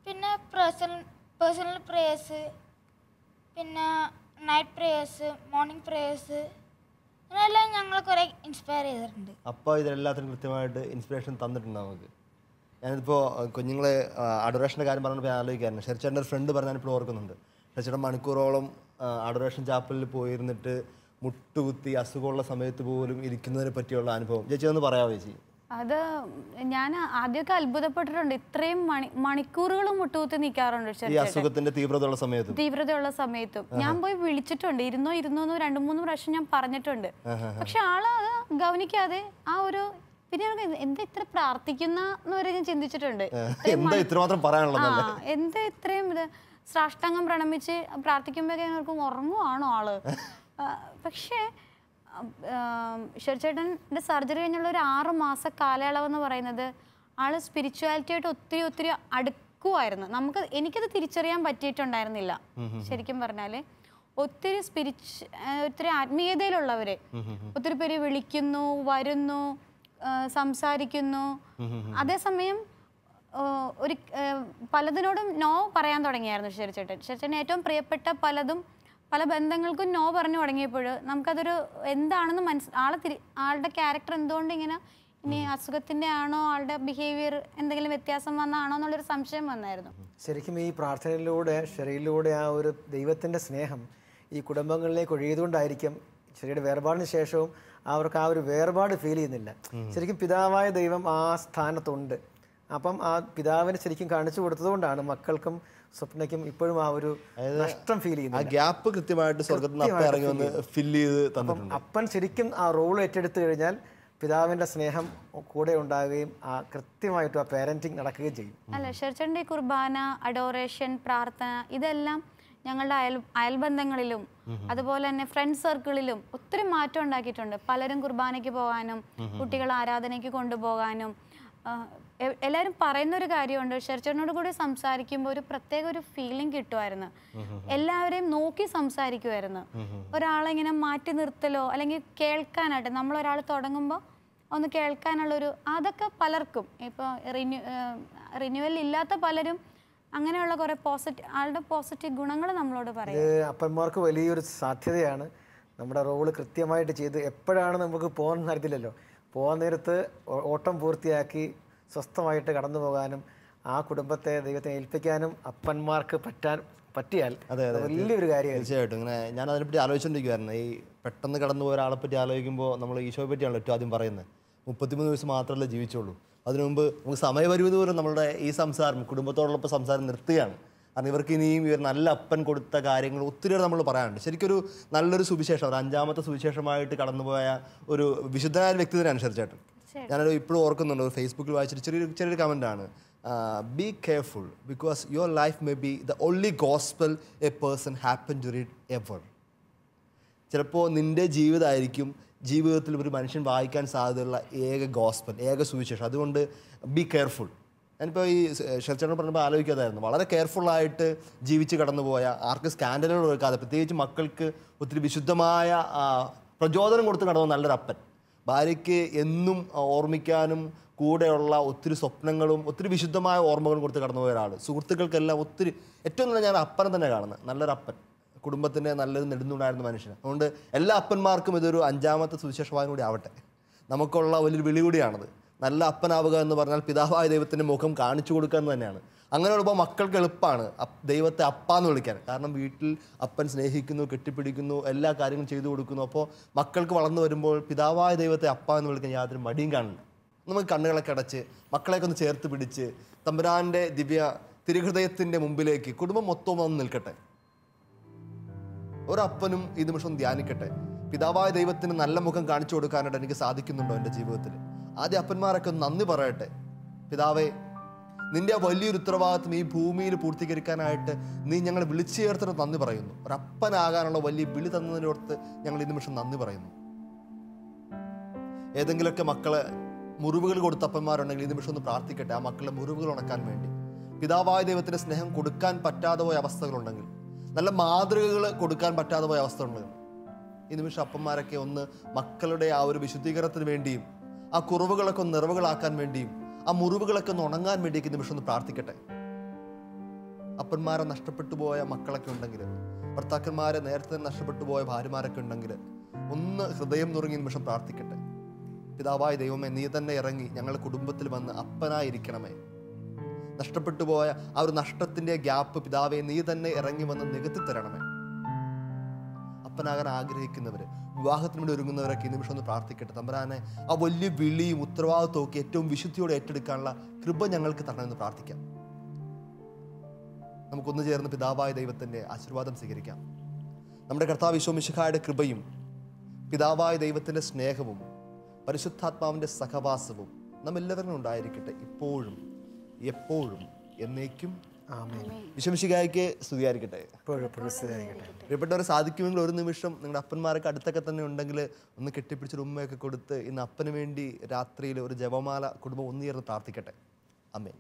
പിന്നെ പേഴ്സണൽ പേഴ്സണൽ പ്രേയേഴ്സ് പിന്നെ നൈറ്റ് പ്രേയേഴ്സ് മോർണിംഗ് പ്രേയേഴ്സ് അങ്ങനെയെല്ലാം ഞങ്ങൾ കുറെ ഇൻസ്പയർ ചെയ്തിട്ടുണ്ട് അപ്പോൾ ഇതിനെല്ലാത്തിനും കൃത്യമായിട്ട് ഇൻസ്പിറേഷൻ തന്നിട്ടുണ്ട് നമുക്ക് ഞാനിപ്പോൾ കുഞ്ഞുങ്ങളെ അഡോറേഷൻ്റെ കാര്യം പറഞ്ഞപ്പോൾ ഞാൻ ആലോചിക്കായിരുന്നു ഷെർച്ചേട്ടൻ്റെ ഒരു ഫ്രണ്ട് പറഞ്ഞാൽ ഇപ്പോൾ ഓർക്കുന്നുണ്ട് ഷെർച്ചേട്ടൻ മണിക്കൂറോളം അഡോറേഷൻ ചാപ്പലിൽ പോയിരുന്നിട്ട് മുട്ടുകുത്തി അസുഖമുള്ള സമയത്ത് പോലും ഇരിക്കുന്നതിനെ പറ്റിയുള്ള അനുഭവം ചേച്ചി ഒന്ന് പറയാമോ ചേച്ചി അത് ഞാൻ ആദ്യമൊക്കെ അത്ഭുതപ്പെട്ടിട്ടുണ്ട് ഇത്രയും മണി മണിക്കൂറുകൾ മുട്ടുകുത്തി നിൽക്കാറുണ്ട് അസുഖത്തിന്റെ തീവ്രതയുള്ള സമയത്തും തീവ്രതയുള്ള സമയത്തും ഞാൻ പോയി വിളിച്ചിട്ടുണ്ട് ഇരുന്നോ ഇരുന്നോ എന്ന് രണ്ടു മൂന്ന് പ്രാവശ്യം ഞാൻ പറഞ്ഞിട്ടുണ്ട് പക്ഷെ ആള് അത് ഗവനിക്കാതെ ആ ഒരു പിന്നെ നമുക്ക് എന്താ ഇത്ര പ്രാർത്ഥിക്കുന്ന വരെ ഞാൻ ചിന്തിച്ചിട്ടുണ്ട് എന്താ ഇത്രമാത്രം പറയാനുള്ളത് എന്താ ഇത്രയും ഇത് സാഷ്ടാംഗം പ്രണമിച്ച് പ്രാർത്ഥിക്കുമ്പോഴൊക്കെ ഉറങ്ങുവാണോ ആള് പക്ഷേ ഷെർചേട്ടൻ്റെ സർജറി കഴിഞ്ഞുള്ള ഒരു ആറ് മാസ കാലയളവെന്ന് പറയുന്നത് ആൾ ആയിട്ട് ഒത്തിരി ഒത്തിരി അടുക്കുമായിരുന്നു നമുക്ക് എനിക്കത് തിരിച്ചറിയാൻ പറ്റിയിട്ടുണ്ടായിരുന്നില്ല ശരിക്കും പറഞ്ഞാൽ ഒത്തിരി സ്പിരിച് ഒത്തിരി ആത്മീയതയിലുള്ളവരെ ഒത്തിരി പേര് വിളിക്കുന്നു വരുന്നു സംസാരിക്കുന്നു അതേസമയം ഒരു പലതിനോടും നോ പറയാൻ തുടങ്ങിയായിരുന്നു ശരിച്ചേട്ടൻ ശരിച്ചേട്ടൻ ഏറ്റവും പ്രിയപ്പെട്ട പലതും പല ബന്ധങ്ങൾക്കും നോ പറഞ്ഞു തുടങ്ങിയപ്പോൾ നമുക്കതൊരു എന്താണെന്ന് മനസ് ആളെ തിരി ആളുടെ ക്യാരക്ടർ എന്തുകൊണ്ട് ഇങ്ങനെ ഇനി അസുഖത്തിൻ്റെ ആണോ ആളുടെ ബിഹേവിയർ എന്തെങ്കിലും വ്യത്യാസം വന്നാണോ എന്നുള്ളൊരു സംശയം വന്നായിരുന്നു ശരിക്കും ഈ പ്രാർത്ഥനയിലൂടെ ഷെറിയിലൂടെ ആ ഒരു ദൈവത്തിന്റെ സ്നേഹം ഈ കുടുംബങ്ങളിലേക്ക് ഒഴിയതുകൊണ്ടായിരിക്കും ചെറിയുടെ വേർപാടിന് ശേഷവും അവർക്ക് ആ ഒരു വേർപാട് ഫീൽ ചെയ്യുന്നില്ല ശരിക്കും പിതാവായ ദൈവം ആ സ്ഥാനത്തുണ്ട് അപ്പം ആ പിതാവിനെ ശരിക്കും കാണിച്ചു കൊടുത്തതുകൊണ്ടാണ് മക്കൾക്കും സ്വപ്നയ്ക്കും ഇപ്പോഴും ആ ഒരു നഷ്ടം ഫീൽ ചെയ്യുന്നു ആ ഗ്യാപ്പ് കൃത്യമായിട്ട് സ്വർഗത്തിൽ നിന്ന് ഇറങ്ങി വന്ന് ഫിൽ ചെയ്ത് തന്നിട്ടുണ്ട് അപ്പൻ ശരിക്കും ആ റോൾ ഏറ്റെടുത്തു കഴിഞ്ഞാൽ പിതാവിന്റെ സ്നേഹം കൂടെ ഉണ്ടാവുകയും ആ കൃത്യമായിട്ട് ആ പേരന്റിങ് നടക്കുകയും ചെയ്യും അല്ല ഷെർച്ചന്റെ കുർബാന അഡോറേഷൻ പ്രാർത്ഥന ഇതെല്ലാം ഞങ്ങളുടെ അയൽ അയൽബന്ധങ്ങളിലും അതുപോലെ തന്നെ ഫ്രണ്ട് സർക്കിളിലും ഒത്തിരി മാറ്റം ഉണ്ടാക്കിയിട്ടുണ്ട് പലരും കുർബാനയ്ക്ക് പോകാനും കുട്ടികളെ ആരാധനയ്ക്ക് കൊണ്ടുപോകാനും എല്ലാവരും പറയുന്ന ഒരു കാര്യമുണ്ട് ഷെർച്ചേട്ടനോട് കൂടി സംസാരിക്കുമ്പോൾ ഒരു പ്രത്യേക ഒരു ഫീലിംഗ് കിട്ടുമായിരുന്നു എല്ലാവരെയും നോക്കി സംസാരിക്കുമായിരുന്നു ഒരാളെ ഇങ്ങനെ മാറ്റി നിർത്തലോ അല്ലെങ്കിൽ കേൾക്കാനായിട്ട് നമ്മൾ ഒരാൾ തുടങ്ങുമ്പോൾ ഒന്ന് കേൾക്കാനുള്ളൊരു അതൊക്കെ പലർക്കും ഇപ്പോൾ റിന്യൂ റിന്യൂവൽ ഇല്ലാത്ത പലരും അങ്ങനെയുള്ള കുറേ പോസിറ്റീവ് ആളുടെ പോസിറ്റീവ് ഗുണങ്ങൾ നമ്മളോട് പറയും അപ്പന്മാർക്ക് വലിയൊരു സാധ്യതയാണ് നമ്മുടെ റോള് കൃത്യമായിട്ട് ചെയ്ത് എപ്പോഴാണ് നമുക്ക് പോകാൻ അറിയില്ലല്ലോ പോകാൻ നേരത്ത് ഓട്ടം പൂർത്തിയാക്കി സ്വസ്ഥമായിട്ട് കടന്നു പോകാനും ആ കുടുംബത്തെ ദൈവത്തെ ഏൽപ്പിക്കാനും അപ്പന്മാർക്ക് പറ്റാൻ പറ്റിയാൽ അതെ അതെ വലിയൊരു കാര്യമാണ് തീർച്ചയായിട്ടും ഇങ്ങനെ ഞാൻ അതിനെപ്പറ്റി ആലോചിച്ചുകൊണ്ടിരിക്കുമായിരുന്നു ഈ പെട്ടെന്ന് കടന്നു പോയ ഒരാളെ പറ്റി ആലോചിക്കുമ്പോൾ നമ്മൾ ഈശോയെ പറ്റിയാണ് ഏറ്റവും ആദ്യം പറയുന്നത് മുപ്പത്തിമൂന്ന് വയസ്സ് മാത്രമല്ല ജീവിച്ചുള്ളൂ അതിനു മുമ്പ് നമുക്ക് സമയപരിമിതി പോലും നമ്മളുടെ ഈ സംസാരം കുടുംബത്തോടുള്ള സംസാരം നിർത്തുകയാണ് കാരണം ഇവർക്ക് ഇനിയും ഇവർ നല്ല അപ്പൻ കൊടുത്ത കാര്യങ്ങൾ ഒത്തിരിയേറെ നമ്മൾ പറയാനുണ്ട് ശരിക്കൊരു നല്ലൊരു സുവിശേഷം ഒരു അഞ്ചാമത്തെ സുവിശേഷമായിട്ട് കടന്നുപോയ ഒരു വിശുദ്ധനായ വ്യക്തി തന്നെ അനുസരിച്ചായിട്ട് ഞാനൊരു ഇപ്പോഴും ഓർക്കുന്നുണ്ട് ഫേസ്ബുക്കിൽ വായിച്ചിട്ട് ചെറിയൊരു ചെറിയൊരു കമൻ്റ് ആണ് be careful because your life may be the only gospel a person happen to read ever ചിലപ്പോൾ നിൻ്റെ ജീവിതമായിരിക്കും ജീവിതത്തിൽ ഒരു മനുഷ്യൻ വായിക്കാൻ സാധ്യതയുള്ള ഏക ഗോസ്പൽ ഏക സുവിശേഷം അതുകൊണ്ട് ബി കെയർഫുൾ ഞാനിപ്പോൾ ഈ ശരച്ചേട്ടൻ പറഞ്ഞപ്പോൾ ആലോചിക്കാതായിരുന്നു വളരെ കെയർഫുള്ളായിട്ട് ജീവിച്ച് കടന്നുപോയ ആർക്ക് സ്കാൻഡലുകൾ വെക്കാതെ പ്രത്യേകിച്ച് മക്കൾക്ക് ഒത്തിരി വിശുദ്ധമായ പ്രചോദനം കൊടുത്ത് കടന്ന നല്ലൊരു അപ്പൻ ഭാര്യയ്ക്ക് എന്നും ഓർമ്മിക്കാനും കൂടെയുള്ള ഒത്തിരി സ്വപ്നങ്ങളും ഒത്തിരി വിശുദ്ധമായ ഓർമ്മകളും കൊടുത്ത് കടന്നുപോയ ഒരാൾ സുഹൃത്തുക്കൾക്കെല്ലാം ഒത്തിരി ഏറ്റവും നല്ല ഞാൻ അപ്പനെ തന്നെ കാണുന്നത് നല്ലൊരു അപ്പൻ കുടുംബത്തിൻ്റെ നല്ലൊരു നെടുന്നുണ്ടായിരുന്ന മനുഷ്യൻ അതുകൊണ്ട് എല്ലാ അപ്പന്മാർക്കും ഇതൊരു അഞ്ചാമത്തെ സുവിശേഷവാദം കൂടി ആവട്ടെ നമുക്കുള്ള വലിയൊരു വിളി കൂടിയാണത് നല്ല അപ്പനാവുക എന്ന് പറഞ്ഞാൽ പിതാവായ ദൈവത്തിൻ്റെ മുഖം കാണിച്ചു കൊടുക്കുക എന്ന് തന്നെയാണ് അങ്ങനെയുള്ളപ്പോൾ മക്കൾക്ക് എളുപ്പമാണ് ദൈവത്തെ അപ്പ എന്ന് വിളിക്കാൻ കാരണം വീട്ടിൽ അപ്പൻ സ്നേഹിക്കുന്നു കെട്ടിപ്പിടിക്കുന്നു എല്ലാ കാര്യങ്ങളും ചെയ്തു കൊടുക്കുന്നു അപ്പോൾ മക്കൾക്ക് വളർന്നു വരുമ്പോൾ പിതാവായ ദൈവത്തെ അപ്പ എന്ന് വിളിക്കാൻ യാതൊരു മടിയും കാണില്ല നമുക്ക് കണ്ണുകളൊക്കെ അടച്ച് മക്കളെയൊക്കെ ഒന്ന് ചേർത്ത് പിടിച്ച് തമ്പുരാൻ്റെ ദിവ്യ തിരുഹൃദയത്തിൻ്റെ മുമ്പിലേക്ക് കുടുംബം മൊത്തം വന്ന് നിൽക്കട്ടെ ഒരപ്പനും ഈ നിമിഷം ധ്യാനിക്കട്ടെ പിതാവായ ദൈവത്തിന് നല്ല മുഖം കാണിച്ചു കൊടുക്കാനായിട്ട് എനിക്ക് സാധിക്കുന്നുണ്ടോ എൻ്റെ ജീവിതത്തിൽ ആദ്യ അപ്പന്മാരൊക്കെ ഒന്ന് നന്ദി പറയട്ടെ പിതാവേ നിൻ്റെ വലിയൊരു ഉത്തരവാദിത്വം ഈ ഭൂമിയിൽ പൂർത്തീകരിക്കാനായിട്ട് നീ ഞങ്ങളെ വിളിച്ചു ചേർത്തിട്ട് നന്ദി പറയുന്നു ഒരപ്പനാകാനുള്ള വലിയ വിളി തന്നതിനോടത്ത് ഞങ്ങൾ ഈ നിമിഷം നന്ദി പറയുന്നു ഏതെങ്കിലുമൊക്കെ മക്കളെ മുറിവുകൾ കൊടുത്ത അപ്പന്മാരുണ്ടെങ്കിൽ ഈ നിമിഷം ഒന്ന് പ്രാർത്ഥിക്കട്ടെ ആ മക്കളെ മുറിവുകൾ ഉണക്കാൻ വേണ്ടി പിതാവായ ദൈവത്തിൻ്റെ സ്നേഹം കൊടുക്കാൻ പറ്റാതെ പോയ അവസ്ഥകളുണ്ടെങ്കിൽ നല്ല മാതൃകകൾ കൊടുക്കാൻ പറ്റാതെ പോയ അവസ്ഥ ഉണ്ടെങ്കിൽ ഈ നിമിഷം അപ്പന്മാരൊക്കെ ഒന്ന് മക്കളുടെ ആ ഒരു വിശുദ്ധീകരണത്തിന് വേണ്ടിയും ആ കുറവുകളൊക്കെ ഒന്ന് നിറവുകളാക്കാൻ വേണ്ടിയും ആ മുറിവുകളൊക്കെ ഒന്ന് ഉണങ്ങാൻ വേണ്ടിയൊക്കെ നിമിഷം ഒന്ന് പ്രാർത്ഥിക്കട്ടെ അപ്പന്മാരെ നഷ്ടപ്പെട്ടു പോയ മക്കളൊക്കെ ഉണ്ടെങ്കിൽ ഭർത്താക്കന്മാരെ നേരത്തെ നഷ്ടപ്പെട്ടു പോയ ഭാര്യമാരൊക്കെ ഉണ്ടെങ്കിൽ ഒന്ന് ഹൃദയം നുറുങ്ങി നിമിഷം പ്രാർത്ഥിക്കട്ടെ പിതാവായ ദൈവമേ നീ തന്നെ ഇറങ്ങി ഞങ്ങളുടെ കുടുംബത്തിൽ വന്ന് അപ്പനായിരിക്കണമേ നഷ്ടപ്പെട്ടു പോയ ആ ഒരു നഷ്ടത്തിൻ്റെ ഗ്യാപ്പ് പിതാവെ നീ തന്നെ ഇറങ്ങി വന്ന് നികത്തി തരണമേ അപ്പനാകാൻ ആഗ്രഹിക്കുന്നവർ വിവാഹത്തിന് വേണ്ടി ഒരുങ്ങുന്നവരൊക്കെ ഈ നിമിഷം ഒന്ന് പ്രാർത്ഥിക്കട്ടെ തമ്പരാനെ ആ വലിയ വിളിയും ഉത്തരവാദിത്വം ഒക്കെ ഏറ്റവും വിശുദ്ധിയോടെ ഏറ്റെടുക്കാനുള്ള കൃപ ഞങ്ങൾക്ക് തരണമെന്ന് പ്രാർത്ഥിക്കാം നമുക്കൊന്നു ചേർന്ന് പിതാവായ ദൈവത്തിൻ്റെ ആശീർവാദം സ്വീകരിക്കാം നമ്മുടെ കർത്താവ് വിശ്വമിശുഖായുടെ കൃപയും പിതാവായ ദൈവത്തിൻ്റെ സ്നേഹവും പരിശുദ്ധാത്മാവിൻ്റെ സഹവാസവും നമ്മെല്ലാവരിലും ഉണ്ടായിരിക്കട്ടെ ഇപ്പോഴും എപ്പോഴും എന്നേക്കും വിശംശികായ്ക്ക് സ്തുതിയായിരിക്കട്ടെ പ്രിയപ്പെട്ടവർ സാധിക്കുമെങ്കിൽ ഒരു നിമിഷം നിങ്ങളുടെ അപ്പന്മാരൊക്കെ അടുത്തൊക്കെ തന്നെ ഉണ്ടെങ്കിൽ ഒന്ന് കെട്ടിപ്പിടിച്ചൊരു ഉമ്മയൊക്കെ കൊടുത്ത് ഇന്ന് അപ്പന് വേണ്ടി രാത്രിയിൽ ഒരു ജപമാല കുടുംബം ഒന്നുചേർന്ന് പ്രാർത്ഥിക്കട്ടെ അമ്മേ